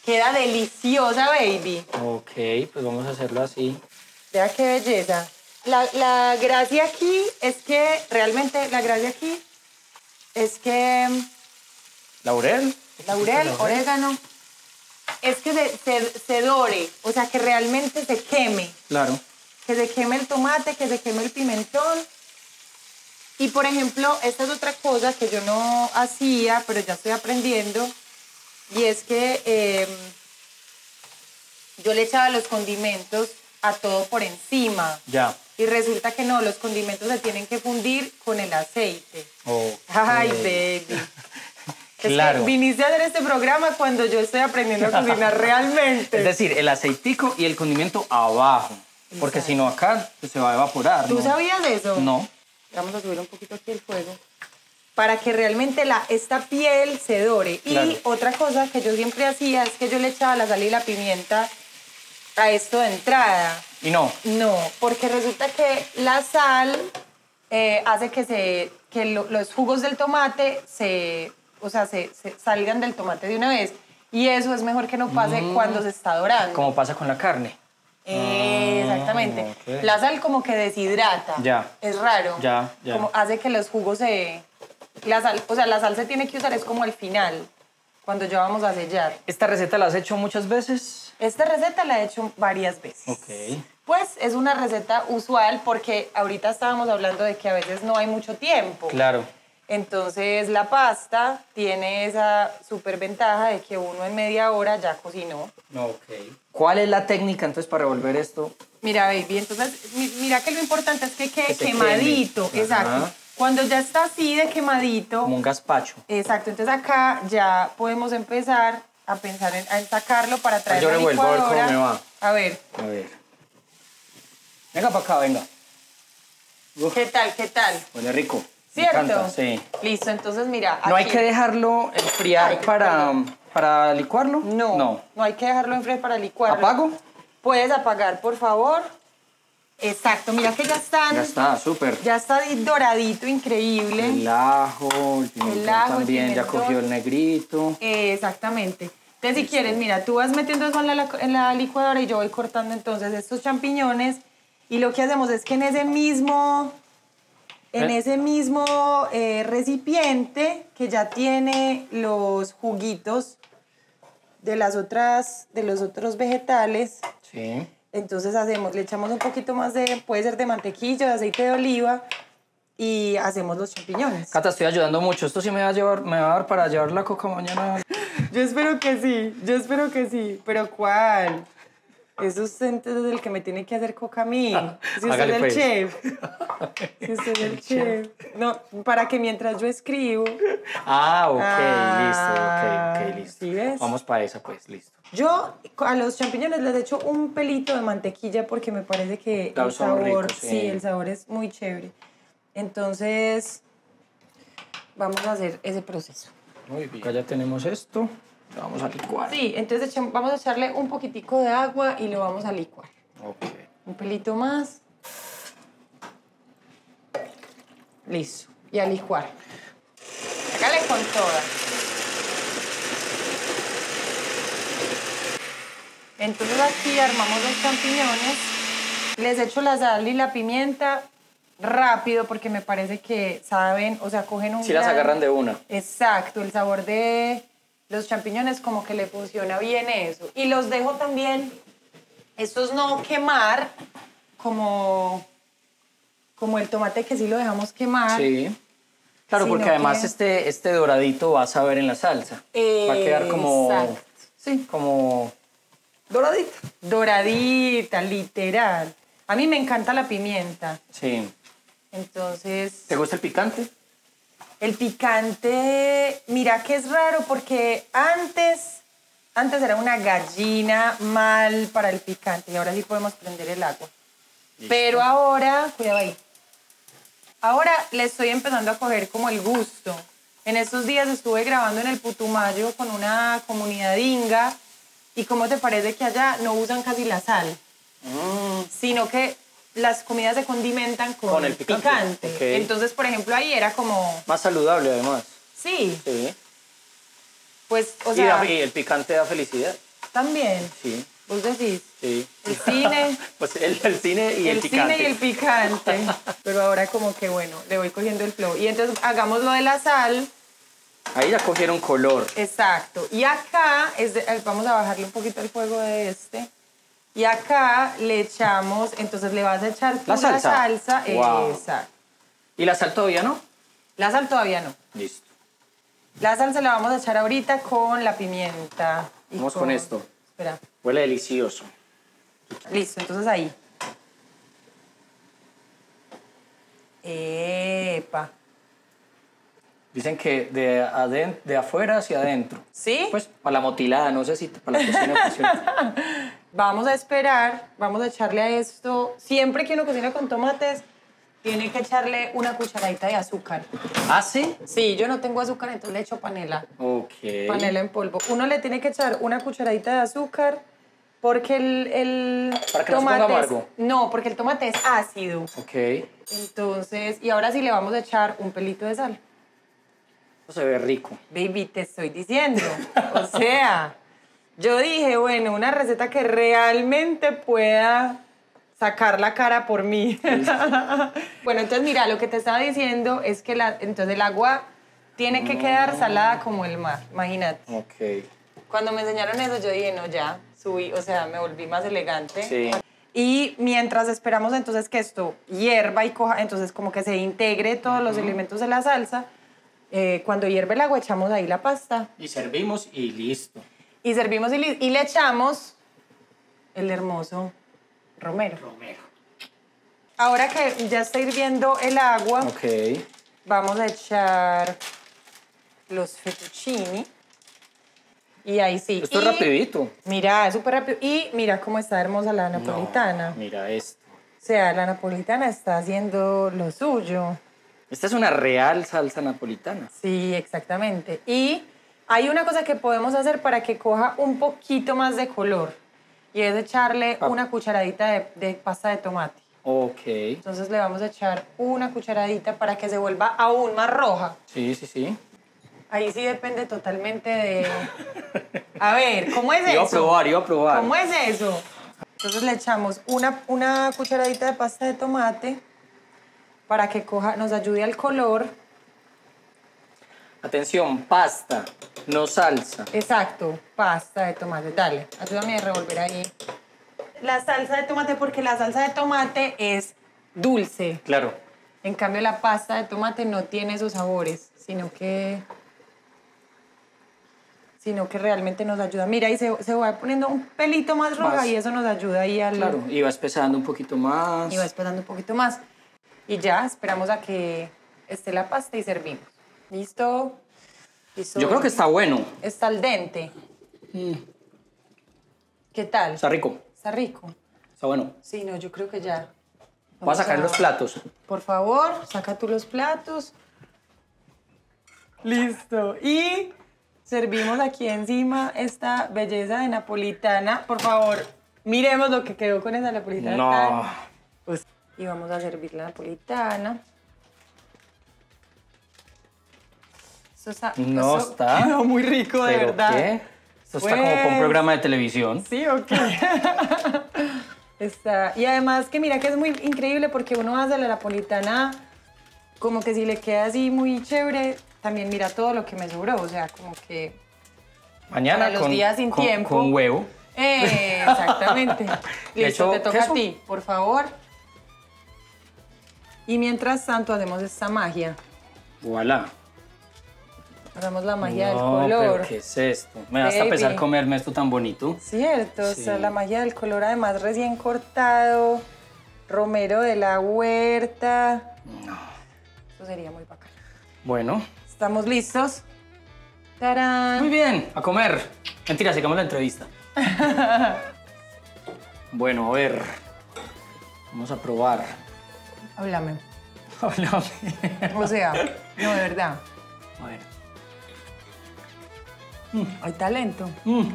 B: Queda deliciosa, baby.
A: Ok, pues vamos a hacerlo así.
B: Vea qué belleza. La, la gracia aquí es que, realmente, la gracia aquí es que...
A: ¿Laurel? Laurel,
B: orégano. Es que se, dore, o sea, que realmente se queme. Claro. Que se queme el tomate, que se queme el pimentón. Y por ejemplo, esta es otra cosa que yo no hacía, pero ya estoy aprendiendo. Y es que em, yo le echaba los condimentos a todo por encima. Ya. Y resulta que no, los condimentos se tienen que fundir con el aceite.
A: Oh, Ay, baby. Claro. Es
B: viniste a hacer este programa cuando yo estoy aprendiendo a cocinar
A: realmente. Es decir, el aceitico y el condimento abajo. Porque si no acá se va a evaporar. ¿Tú sabías eso? No.
B: Vamos a subir un poquito aquí el fuego. Para que realmente la, esta piel se dore. Y otra cosa que yo siempre hacía es que yo le echaba la sal y la pimienta a esto de entrada. ¿Y no? No, porque resulta que la sal eh, hace que, se, que los jugos del tomate se o sea, se, salgan del tomate de una vez. Y eso es mejor que no pase mm. cuando se está dorando. Como
A: pasa con la carne.
B: Eh, exactamente. Ah, la sal como que deshidrata. Ya. Es raro. Ya, ya. Como hace que los jugos se... La sal, o sea, la sal se tiene que usar, es como al final, cuando llevamos a sellar.
A: ¿Esta receta la has hecho muchas veces?
B: Esta receta la he hecho varias veces. Ok. Pues es una receta usual porque ahorita estábamos hablando de que a veces no hay mucho tiempo. Claro. Entonces la pasta tiene esa superventaja de que uno en media hora ya cocinó.
A: Ok. ¿Cuál es la técnica entonces para revolver esto?
B: Mira, baby, entonces mira que lo importante es que quede quemadito, exacto. Cuando ya está así de quemadito. Como un gazpacho. Exacto, entonces acá ya podemos empezar a pensar en, sacarlo para traer la licuadora. Yo revuelvo a ver cómo me va. A ver.
A: A ver. Venga para acá, venga. ¿Qué tal, qué tal? Huele rico. ¿Cierto? sí.
B: Listo, entonces mira. No hay que
A: dejarlo enfriar para, para licuarlo. No, no.
B: No hay que dejarlo enfriar para licuarlo. ¿Apago? Puedes apagar, por favor. Exacto, mira que ya están. Ya está, súper. Ya está doradito, increíble. El
A: ajo, el ajo, también, ya cogió el negrito.
B: exactamente. Entonces, si quieres, mira, tú vas metiendo eso la, en la licuadora y yo voy cortando entonces estos champiñones. Y lo que hacemos es que en ese mismo en eh. ese mismo eh, recipiente que ya tiene los juguitos de las otras, de los otros vegetales. Sí. Entonces hacemos, le echamos un poquito más de, puede ser de mantequilla, de aceite de oliva y hacemos los champiñones.
A: Cata, estoy ayudando mucho. Esto sí me va a llevar, me va a dar para llevar la coca mañana.
B: Yo espero que sí, yo espero que sí. Pero ¿cuál? Es usted entonces el que me tiene que hacer coca a mí. Pues. Si usted es el chef. Si usted es el, chef. No, para que mientras yo escribo. Ah, ok, listo, ok, ah, listo. Vamos
A: para esa, pues, listo.
B: Yo a los champiñones les echo un pelito de mantequilla porque me parece que el sabor, sí, el sabor es muy chévere. Entonces, vamos a hacer ese proceso.
A: Acá ya tenemos esto vamos a licuar. Sí,
B: entonces vamos a echarle un poquitico de agua y lo vamos a licuar. Ok. Un pelito más. Listo. Y a licuar. Sácale con toda. Entonces aquí armamos los champiñones. Les echo la sal y la pimienta rápido porque me parece que saben, o sea, cogen un... Si las agarran de una. Exacto, el sabor de, los champiñones como que le funciona bien eso. Y los dejo también, estos no quemar, como, como el tomate que sí lo dejamos quemar. Sí.
A: Claro, porque además este, este doradito va a saber en la salsa.
B: va a quedar como... Sí,
A: como...
B: Doradita. Doradita, literal. A mí me encanta la pimienta. Sí. Entonces...
A: ¿Te gusta el picante?
B: El picante, mira que es raro porque antes, antes era una gallina mal para el picante y ahora sí podemos prender el agua. Pero ahora, cuidado ahí. Ahora le estoy empezando a coger como el gusto. En estos días estuve grabando en el Putumayo con una comunidad inga y cómo te parece que allá no usan casi la sal, mm. sino que las comidas se condimentan con, el picante. Entonces, por ejemplo, ahí era como...
A: Más saludable, además. Sí. Sí.
B: Pues, o sea... Y,
A: el picante da felicidad. También. Sí. ¿Vos decís? Sí. El cine. pues el, cine y el, picante. El cine y el
B: picante. Pero ahora como que, bueno, le voy cogiendo el flow. Y entonces hagamos lo de la sal.
A: Ahí ya cogieron color.
B: Exacto. Y acá, es vamos a bajarle un poquito el fuego de este. Y acá le echamos, entonces le vas a echar la salsa. salsa
A: ¿Y la sal todavía no?
B: La sal todavía no. Listo. La salsa la vamos a echar ahorita con la pimienta.
A: vamos con, con esto. Espera. Huele delicioso.
B: Listo, entonces ahí. Epa.
A: Dicen que de, adentro de afuera hacia adentro. ¿Sí? Pues para la motilada, no sé si para la cocina
B: vamos a esperar, vamos a echarle a esto. Siempre que uno cocina con tomates, tiene que echarle una cucharadita de azúcar. ¿Ah, sí? Sí, yo no tengo azúcar, entonces le echo panela.
A: Ok. Panela
B: en polvo. Uno le tiene que echar una cucharadita de azúcar porque el, el tomate no amargo. no, porque el tomate es ácido. Ok. Entonces, y ahora sí le vamos a echar un pelito de sal
A: se ve rico. Baby,
B: te estoy diciendo. o sea, yo dije, bueno, una receta que realmente pueda sacar la cara por mí. bueno, entonces mira, lo que te estaba diciendo es que la, entonces el agua tiene que quedar mm. salada como el mar, imagínate. Ok. Cuando me enseñaron eso yo dije, no, ya, subí, o sea, me volví más elegante. Sí. Y mientras esperamos entonces que esto hierva y coja, entonces como que se integre todos los elementos de la salsa, eh, cuando hierve el agua echamos ahí la pasta.
A: Y servimos y listo.
B: Y servimos y, y le echamos el hermoso romero. Romero. Ahora que ya está hirviendo el agua, vamos a echar los fettuccini. Y ahí sí. Esto es rapidito. Mira, es súper rápido. Y mira cómo está hermosa la napolitana. mira esto. O sea, la napolitana está haciendo lo suyo.
A: Esta es una real salsa napolitana.
B: Sí, exactamente. Y hay una cosa que podemos hacer para que coja un poquito más de color y es echarle una cucharadita de, pasta de tomate. Ok. Entonces le vamos a echar una cucharadita para que se vuelva aún más roja.
A: Sí, sí, sí.
B: Ahí sí depende totalmente de... A ver, ¿cómo es eso? Yo a probar, yo
A: a probar. ¿Cómo es
B: eso? Entonces le echamos una, una cucharadita de pasta de tomate para que coja, nos ayude al color.
A: Atención, pasta, no salsa.
B: Exacto, pasta de tomate. Dale, ayúdame a revolver ahí. La salsa de tomate, porque la salsa de tomate es dulce. Claro. En cambio, la pasta de tomate no tiene esos sabores, sino que sino que realmente nos ayuda. Mira, y se, va poniendo un pelito más roja y eso nos ayuda ahí al... Claro,
A: y va espesando un poquito más. Y va
B: espesando un poquito más. Y ya, esperamos a que esté la pasta y servimos. ¿Listo? Yo creo que está bueno. Está al dente. Mm. ¿Qué tal? Está rico. Está rico. Está bueno. Sí, no, yo creo que ya.
A: Voy a sacar los platos.
B: Por favor, saca tú los platos. Listo. Y servimos aquí encima esta belleza de napolitana. Por favor, miremos lo que quedó con esa napolitana. No y vamos a servir la napolitana.
A: Eso no está. muy rico, de verdad. Qué? Eso está como con un pues- programa de televisión. Sí, ok.
B: está. Y además que mira que es muy increíble porque uno hace la napolitana como que si le queda así muy chévere, también mira todo lo que me sobró. O sea, como que.
A: Mañana. los con, días sin tiempo. Con huevo.
B: Eh, exactamente.
A: Listo, te toca a ti,
B: por favor. Y mientras tanto hacemos esta magia. Voilà. Hacemos la magia del color. Pero ¿Qué
A: es esto? Me da hasta pesar comerme esto tan bonito. Cierto, o sea, la
B: magia del color, además recién cortado, romero de la huerta. No. Eso sería muy bacán. Bueno. ¿Estamos listos? ¡Tarán! Muy
A: bien, a comer. Mentira, sacamos la entrevista. bueno, a ver. Vamos a probar.
B: Háblame. Háblame. o sea, no, de verdad.
A: A ver. Mm, hay
B: talento. Mm.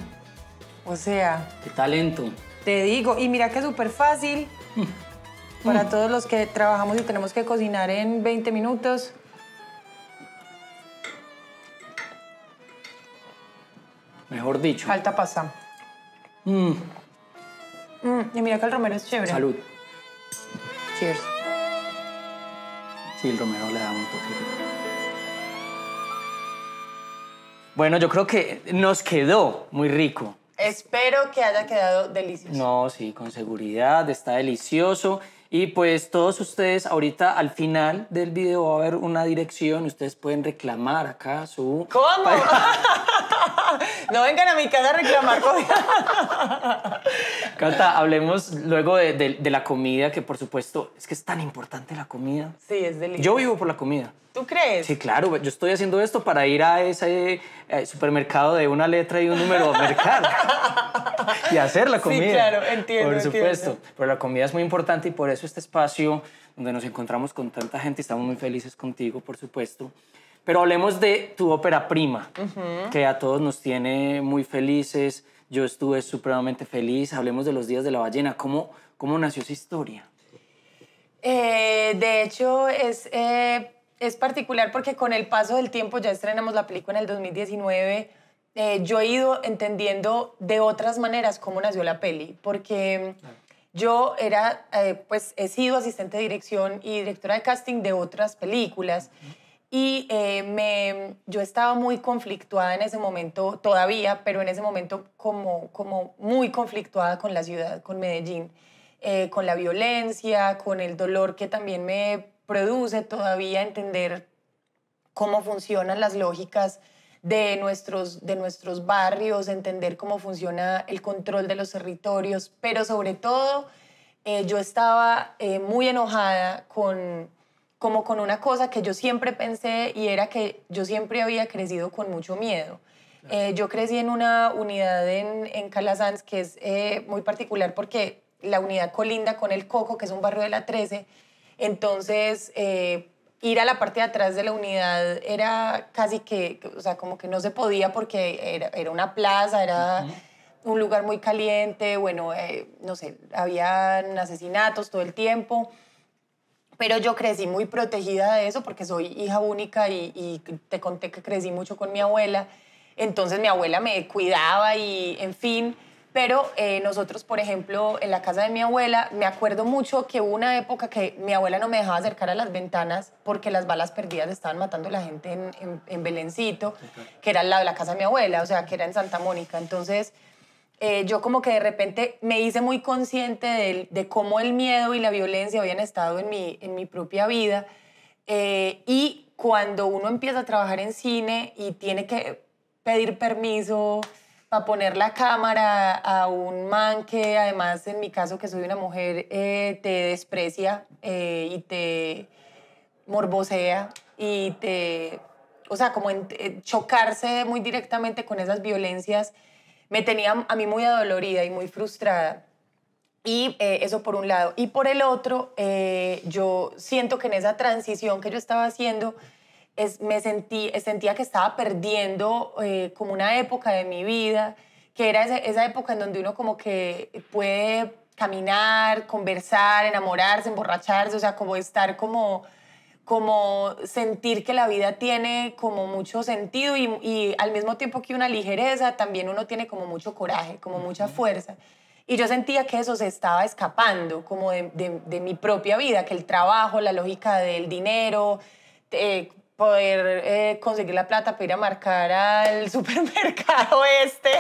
B: O sea.
A: Qué talento.
B: Te digo, y mira que es súper fácil. Mm. Para todos los que trabajamos y tenemos que cocinar en 20 minutos.
A: Mejor dicho. Falta pasta. Y
B: mira que el romero es chévere.
A: Salud. Cheers sí, el romero le da un Bueno, yo creo que nos quedó muy rico.
B: Espero que haya quedado delicioso.
A: No, sí, con seguridad, está delicioso. Y pues todos ustedes, ahorita al final del video va a haber una dirección, ustedes pueden reclamar acá su... ¿Cómo? no vengan a mi casa a reclamar comida. Canta, hablemos luego de, la comida, que por supuesto es que es tan importante la comida.
B: Sí, es delicioso. Yo
A: vivo por la comida. ¿Tú crees? Sí, claro. Yo estoy haciendo esto para ir a ese eh, supermercado de una letra y un número a mercar y hacer la comida. Sí, claro, entiendo. Por supuesto. Pero la comida es muy importante y por eso este espacio donde nos encontramos con tanta gente, y estamos muy felices contigo, por supuesto. Pero hablemos de tu ópera prima, que a todos nos tiene muy felices. Yo estuve supremamente feliz. Hablemos de los días de la ballena. ¿Cómo, cómo nació esa historia?
B: Eh, de hecho, es, eh, es particular porque con el paso del tiempo, ya estrenamos la película en el 2019, eh, yo he ido entendiendo de otras maneras cómo nació la peli, porque yo era, pues he sido asistente de dirección y directora de casting de otras películas. Y eh, me, yo estaba muy conflictuada en ese momento, todavía, pero en ese momento como, como muy conflictuada con la ciudad, con Medellín, eh, con la violencia, con el dolor que también me produce todavía entender cómo funcionan las lógicas de nuestros, de nuestros barrios, entender cómo funciona el control de los territorios, pero sobre todo eh, yo estaba muy enojada con como con una cosa que yo siempre pensé y era que yo siempre había crecido con mucho miedo. Eh, yo crecí en una unidad en, en Calasanz que es eh, muy particular porque la unidad colinda con el Coco, que es un barrio de la 13. Entonces, eh, ir a la parte de atrás de la unidad era casi que, o sea, como que no se podía porque era, era una plaza, era un lugar muy caliente, bueno, no sé, habían asesinatos todo el tiempo pero yo crecí muy protegida de eso porque soy hija única y, te conté que crecí mucho con mi abuela. Entonces mi abuela me cuidaba y, en fin, pero eh, nosotros, por ejemplo, en la casa de mi abuela, me acuerdo mucho que hubo una época que mi abuela no me dejaba acercar a las ventanas porque las balas perdidas estaban matando a la gente en, Belencito, que era al lado de la casa de mi abuela, o sea, que era en Santa Mónica. Entonces eh, yo como que de repente me hice muy consciente de, cómo el miedo y la violencia habían estado en mi, en mi propia vida. Eh, y cuando uno empieza a trabajar en cine y tiene que pedir permiso para poner la cámara a un man que además en mi caso que soy una mujer eh, te desprecia y te morbosea y te, o sea, como chocarse muy directamente con esas violencias me tenía a mí muy adolorida y muy frustrada. Y eh, eso por un lado. Y por el otro, eh, yo siento que en esa transición que yo estaba haciendo, es, me sentí, sentía que estaba perdiendo eh, como una época de mi vida, que era esa, esa época en donde uno como que puede caminar, conversar, enamorarse, emborracharse, o sea, como estar como como sentir que la vida tiene como mucho sentido y, al mismo tiempo que una ligereza, también uno tiene como mucho coraje, como mucha fuerza. Y yo sentía que eso se estaba escapando como de, mi propia vida, que el trabajo, la lógica del dinero, eh, poder eh, conseguir la plata para ir a marcar al supermercado este,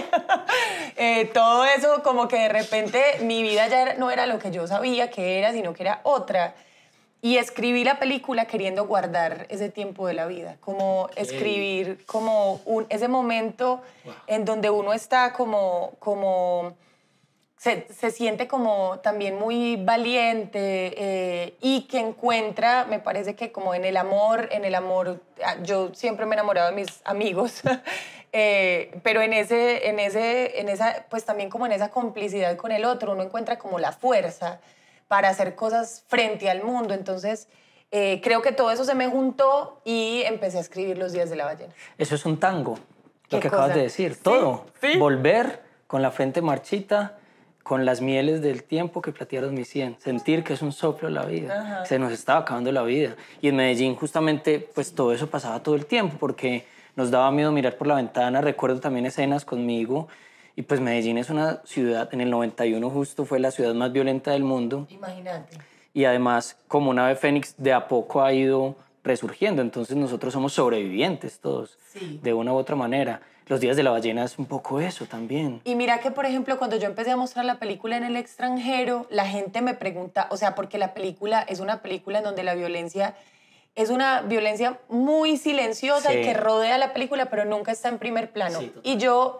B: eh, todo eso como que de repente mi vida ya no era lo que yo sabía que era, sino que era otra. Y escribí la película queriendo guardar ese tiempo de la vida, como escribir como un, ese momento en donde uno está como, como se, se siente como también muy valiente eh, y que encuentra, me parece que como en el amor, en el amor, ah, yo siempre me he enamorado de mis amigos, eh, pero en ese, en ese, en esa, pues también como en esa complicidad con el otro, uno encuentra como la fuerza para hacer cosas frente al mundo. Entonces, eh, creo que todo eso se me juntó y empecé a escribir Los Días de la Ballena.
A: Eso es un tango, lo que acabas de decir, todo. Volver con la frente marchita, con las mieles del tiempo que platearon mis 100, sentir que es un soplo la vida, se nos estaba acabando la vida. Y en Medellín justamente pues todo eso pasaba todo el tiempo porque nos daba miedo mirar por la ventana, recuerdo también escenas conmigo y pues Medellín es una ciudad, en el 91 justo fue la ciudad más violenta del mundo.
B: Imagínate.
A: Y además, como una ave fénix, de a poco ha ido resurgiendo. Entonces nosotros somos sobrevivientes todos, de una u otra manera. Los días de la ballena es un poco eso también.
B: Y mira que, por ejemplo, cuando yo empecé a mostrar la película en el extranjero, la gente me pregunta, o sea, porque la película es una película en donde la violencia es una violencia muy silenciosa y que rodea la película, pero nunca está en primer plano. y yo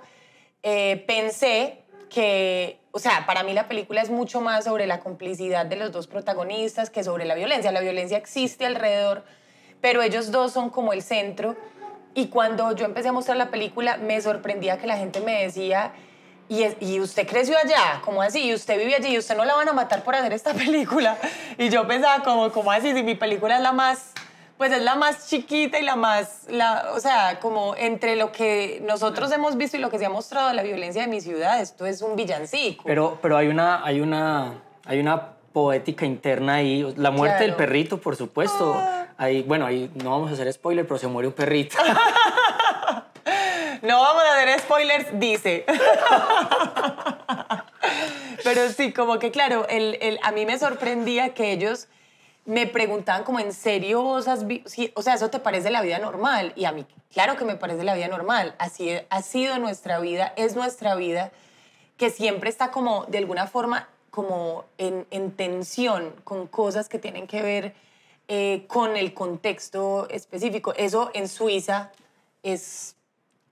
B: eh, pensé que, o sea, para mí la película es mucho más sobre la complicidad de los dos protagonistas que sobre la violencia. La violencia existe alrededor, pero ellos dos son como el centro. Y cuando yo empecé a mostrar la película, me sorprendía que la gente me decía, y, y, usted creció allá, ¿cómo así? Y usted vive allí, y usted no la van a matar por hacer esta película. Y yo pensaba, como, ¿cómo así? Si mi película es la más pues es la más chiquita y la más, la, o sea, como entre lo que nosotros hemos visto y lo que se ha mostrado la violencia de mi ciudad, esto es un villancico.
A: Pero, pero hay una, hay una, hay una poética interna ahí, la muerte del perrito, por supuesto. Ah. bueno, ahí no vamos a hacer spoiler, pero se muere un perrito. no
B: vamos a hacer spoilers, dice. pero sí, como que claro, el, a mí me sorprendía que ellos me preguntaban como en serio, o sea, o sea, eso te parece la vida normal. Y a mí, claro que me parece la vida normal. Así ha sido nuestra vida, es nuestra vida, que siempre está como de alguna forma como en, tensión con cosas que tienen que ver eh, con el contexto específico. Eso en Suiza es,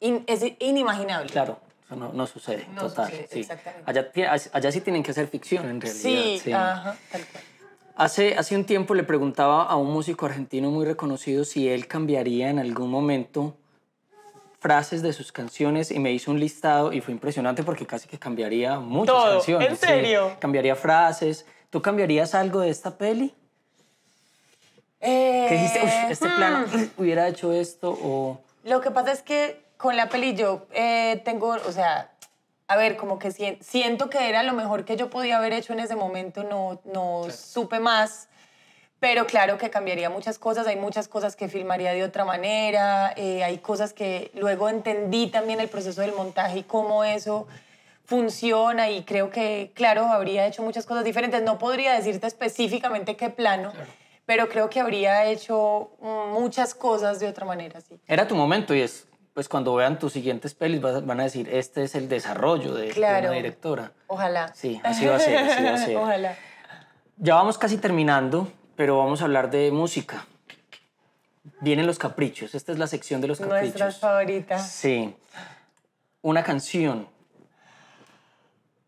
B: inimaginable.
A: Claro. No, no, sucede, no total. Sucede, sí. Allá, allá, sí tienen que hacer ficción, en realidad. Sí, Ajá, tal cual. Hace, un tiempo le preguntaba a un músico argentino muy reconocido si él cambiaría en algún momento frases de sus canciones y me hizo un listado y fue impresionante porque casi que cambiaría muchas canciones. ¿En serio? cambiaría frases. ¿Tú cambiarías algo de esta peli?
B: ¿Qué dijiste? Eh, este plano hmm.
A: hubiera hecho esto o...
B: Lo que pasa es que con la peli yo eh, tengo, o sea, a ver, como que siento que era lo mejor que yo podía haber hecho en ese momento, no, no supe más, pero claro que cambiaría muchas cosas, hay muchas cosas que filmaría de otra manera, eh, hay cosas que luego entendí también el proceso del montaje y cómo eso funciona y creo que, claro, habría hecho muchas cosas diferentes, no podría decirte específicamente qué plano. pero creo que habría hecho muchas cosas de otra manera.
A: Era tu momento y es pues cuando vean tus siguientes pelis van a decir, este es el desarrollo de, una directora. Ojalá. Sí, así va a ser, así va a ser. Ojalá. Ya vamos casi terminando, pero vamos a hablar de música. Vienen los caprichos, esta es la sección de los caprichos. Nuestras
B: favoritas.
A: Sí. Una canción.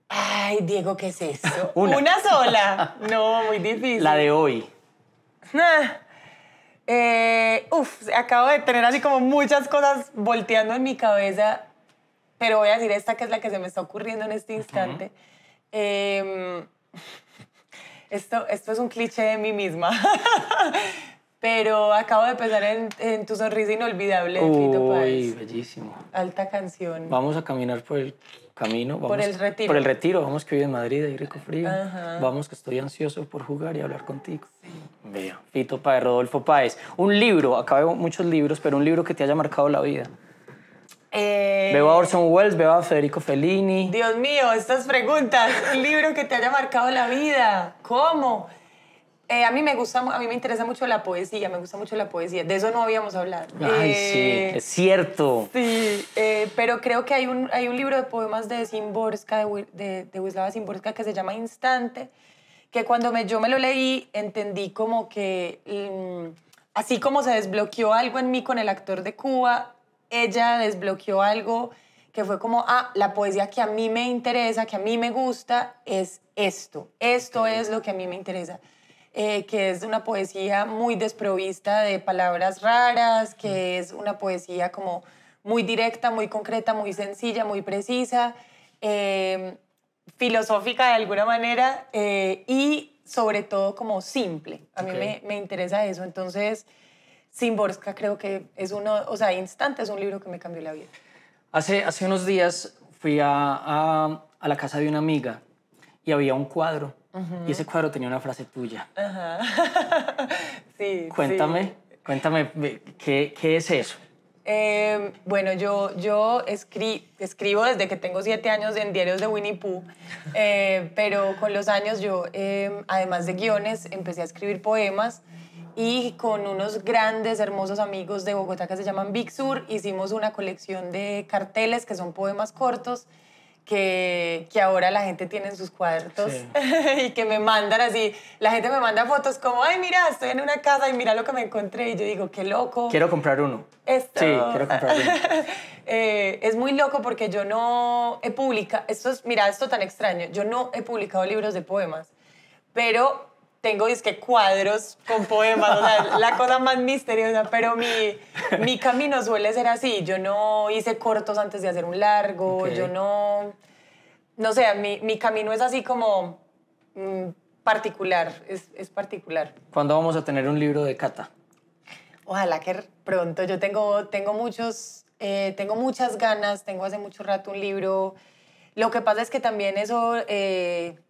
A: Ay, Diego, ¿qué es eso? Una. sola. No, muy difícil. La de hoy.
B: Nah. Eh, uf, acabo de tener así como muchas cosas volteando en mi cabeza, pero voy a decir esta que es la que se me está ocurriendo en este instante. Em, esto, esto es un cliché de mí misma, Pero acabo de pensar en, tu sonrisa inolvidable, Fito Páez. bellísimo. Alta canción. Vamos
A: a caminar por el camino. Vamos, por el retiro. Por el retiro. Vamos que hoy en Madrid hay rico frío. Vamos que estoy ansioso por jugar y hablar contigo. Sí. Fito Páez, Rodolfo Páez. Un libro, Acabo de muchos libros, pero un libro que te haya marcado la vida.
B: Eh... Veo a
A: Orson Welles, veo a Federico Fellini.
B: Dios mío, estas preguntas. Un libro que te haya marcado la vida. ¿Cómo? Eh, a mí me gusta, a mí me interesa mucho la poesía, me gusta mucho la poesía. De eso no habíamos hablado. Ay, eh, sí,
A: es cierto.
B: Sí, eh, pero creo que hay un, hay un libro de poemas de Simborska, de, de, de que se llama Instante, que cuando yo me lo leí entendí como que, mm, así como se desbloqueó algo en mí con el actor de Cuba, ella desbloqueó algo que fue como, ah, la poesía que a mí me interesa, que a mí me gusta, es esto. Esto es lo que a mí me interesa eh, que es una poesía muy desprovista de palabras raras, que es una poesía como muy directa, muy concreta, muy sencilla, muy precisa, em, filosófica de alguna manera eh, y sobre todo como simple. A mí me, me, interesa eso. Entonces, Simborska creo que es uno, o sea, Instante es un libro que me cambió la vida.
A: Hace, hace unos días fui a, a la casa de una amiga y había un cuadro y ese cuadro tenía una frase tuya.
B: Ajá. sí, cuéntame,
A: cuéntame, ¿qué, ¿qué, es eso?
B: Em, bueno, yo, yo escribo desde que tengo siete años en diarios de Winnie Pooh, eh, pero con los años yo, em, además de guiones, empecé a escribir poemas y con unos grandes, hermosos amigos de Bogotá que se llaman Big Sur hicimos una colección de carteles que son poemas cortos que, que, ahora la gente tiene en sus cuartos y que me mandan así, la gente me manda fotos como, ay, mira, estoy en una casa y mira lo que me encontré. Y yo digo, qué loco. Quiero
A: comprar uno. Sí, quiero comprar uno.
B: Eh, es muy loco porque yo no he publicado, esto es, mira, esto tan extraño, yo no he publicado libros de poemas, pero tengo disque cuadros con poemas, o la cosa más misteriosa, pero mi, mi camino suele ser así. Yo no hice cortos antes de hacer un largo, yo no. No sé, mi, camino es así como mm, particular, es, es particular.
A: ¿Cuándo vamos a tener un libro de Cata?
B: Ojalá que pronto. Yo tengo, tengo muchos, eh, tengo muchas ganas, tengo hace mucho rato un libro. Lo que pasa es que también eso. Eh,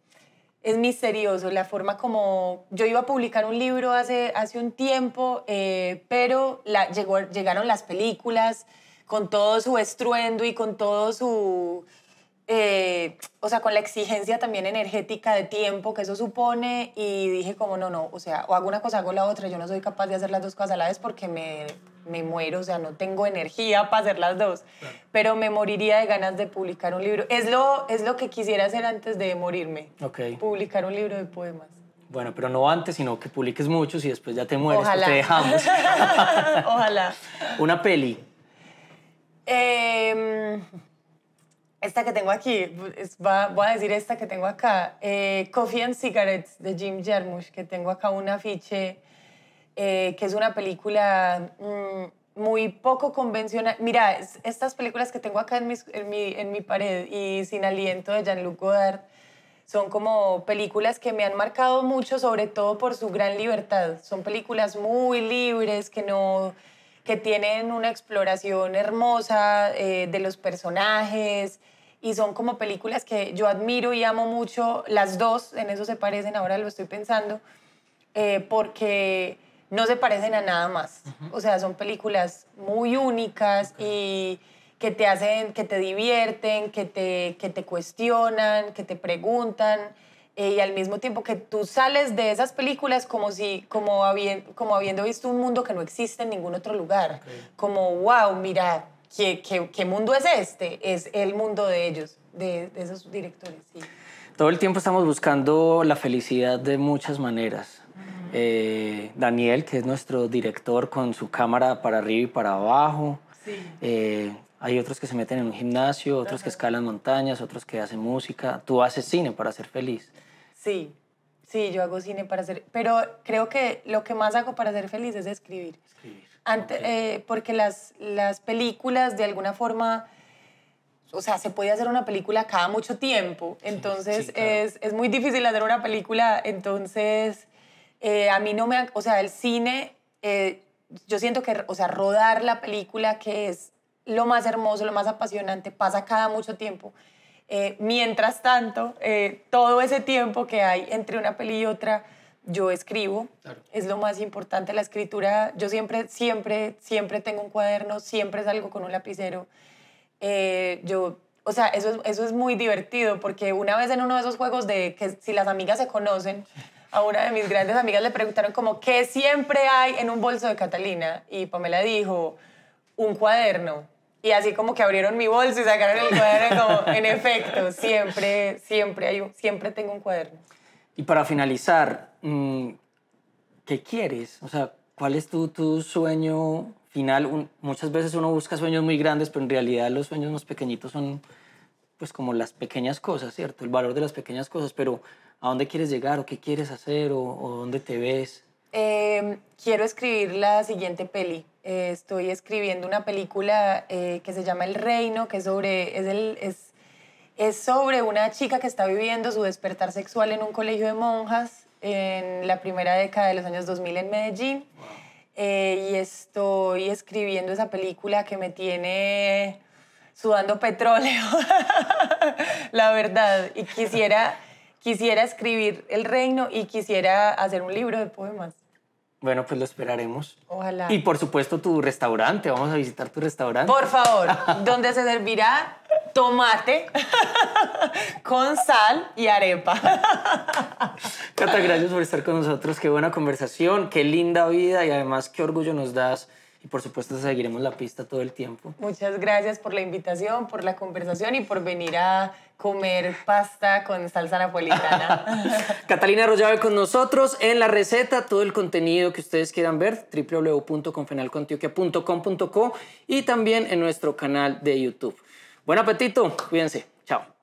B: es misterioso la forma como yo iba a publicar un libro hace, hace un tiempo, eh, pero llegaron las películas con todo su estruendo y con todo su, eh, o sea, con la exigencia también energética de tiempo que eso supone y dije como no, no, o sea, o hago una cosa, hago la otra, yo no soy capaz de hacer las dos cosas a la vez porque me, muero, o sea, no tengo energía para hacer las dos, pero me moriría de ganas de publicar un libro. Es lo, es lo que quisiera hacer antes de morirme, publicar un libro de poemas.
A: Bueno, pero no antes, sino que publiques muchos y después ya te mueres, o pues te dejamos. Ojalá. Una peli.
B: Eh, esta que tengo aquí, va, voy a decir esta que tengo acá, eh, Coffee and Cigarettes de Jim Jarmusch, que tengo acá un afiche, eh, que es una película mm, muy poco convencional. Mira, estas películas que tengo acá en, en, mi, en, mi, pared y Sin Aliento de Jean-Luc Godard son como películas que me han marcado mucho, sobre todo por su gran libertad. Son películas muy libres, que no que tienen una exploración hermosa eh, de los personajes y son como películas que yo admiro y amo mucho, las dos, en eso se parecen, ahora lo estoy pensando, eh, porque no se parecen a nada más. O sea, son películas muy únicas y que te hacen, que te divierten, que que te cuestionan, que te preguntan eh, y al mismo tiempo que tú sales de esas películas como si como, como habiendo visto un mundo que no existe en ningún otro lugar. Como, wow, mira, ¿qué, ¿qué, mundo es este? Es el mundo de ellos, de, esos directores.
A: Todo el tiempo estamos buscando la felicidad de muchas maneras. Eh, Daniel, que es nuestro director con su cámara para arriba y para abajo. Sí. Eh, hay otros que se meten en un gimnasio, otros que escalan montañas, otros que hacen música. Tú haces cine para ser feliz.
B: Sí, sí, yo hago cine para hacer, pero creo que lo que más hago para ser feliz es escribir. Escribir. Eh, porque las, películas de alguna forma... O sea, se puede hacer una película cada mucho tiempo, entonces es, muy difícil hacer una película, entonces eh, a mí no me... O sea, el cine, eh, yo siento que, o sea, rodar la película, que es lo más hermoso, lo más apasionante, pasa cada mucho tiempo. Eh, mientras tanto, eh, todo ese tiempo que hay entre una peli y otra, yo escribo, es lo más importante, la escritura, yo siempre, siempre, siempre tengo un cuaderno, siempre salgo con un lapicero. Eh, yo, o sea, eso es, eso es muy divertido porque una vez en uno de esos juegos de que si las amigas se conocen, a una de mis grandes amigas le preguntaron como, ¿qué siempre hay en un bolso de Catalina? Y Pamela dijo, un cuaderno y así como que abrieron mi bolso y sacaron el cuaderno como en efecto siempre siempre hay siempre tengo un cuaderno
A: y para finalizar mm, qué quieres o sea cuál es tu, tu sueño final muchas veces uno busca sueños muy grandes pero en realidad los sueños más pequeñitos son pues como las pequeñas cosas cierto el valor de las pequeñas cosas pero a dónde quieres llegar o qué quieres hacer o, dónde te ves em, quiero escribir
B: la siguiente peli eh, estoy escribiendo una película eh, que se llama El Reino, que es sobre, es, es, es, sobre una chica que está viviendo su despertar sexual en un colegio de monjas en la primera década de los años 2000 en Medellín. Eh, y estoy escribiendo esa película que me tiene sudando petróleo, la verdad. Y quisiera, quisiera escribir El Reino y quisiera hacer un libro de poemas.
A: Bueno, pues lo esperaremos.
B: Ojalá. Y por
A: supuesto tu restaurante, vamos a visitar tu restaurante. Por favor,
B: donde se servirá tomate con sal y arepa.
A: Cata, gracias por estar con nosotros, qué buena conversación, qué linda vida y además qué orgullo nos das. Y por supuesto seguiremos la pista todo el tiempo.
B: Muchas gracias por la invitación, por la conversación y por venir a comer pasta con salsa napolitana.
A: Catalina Rollave con nosotros en la receta, todo el contenido que ustedes quieran ver, www.confenalcontioquia.com.co y también en nuestro canal de YouTube. Buen apetito, cuídense, chao.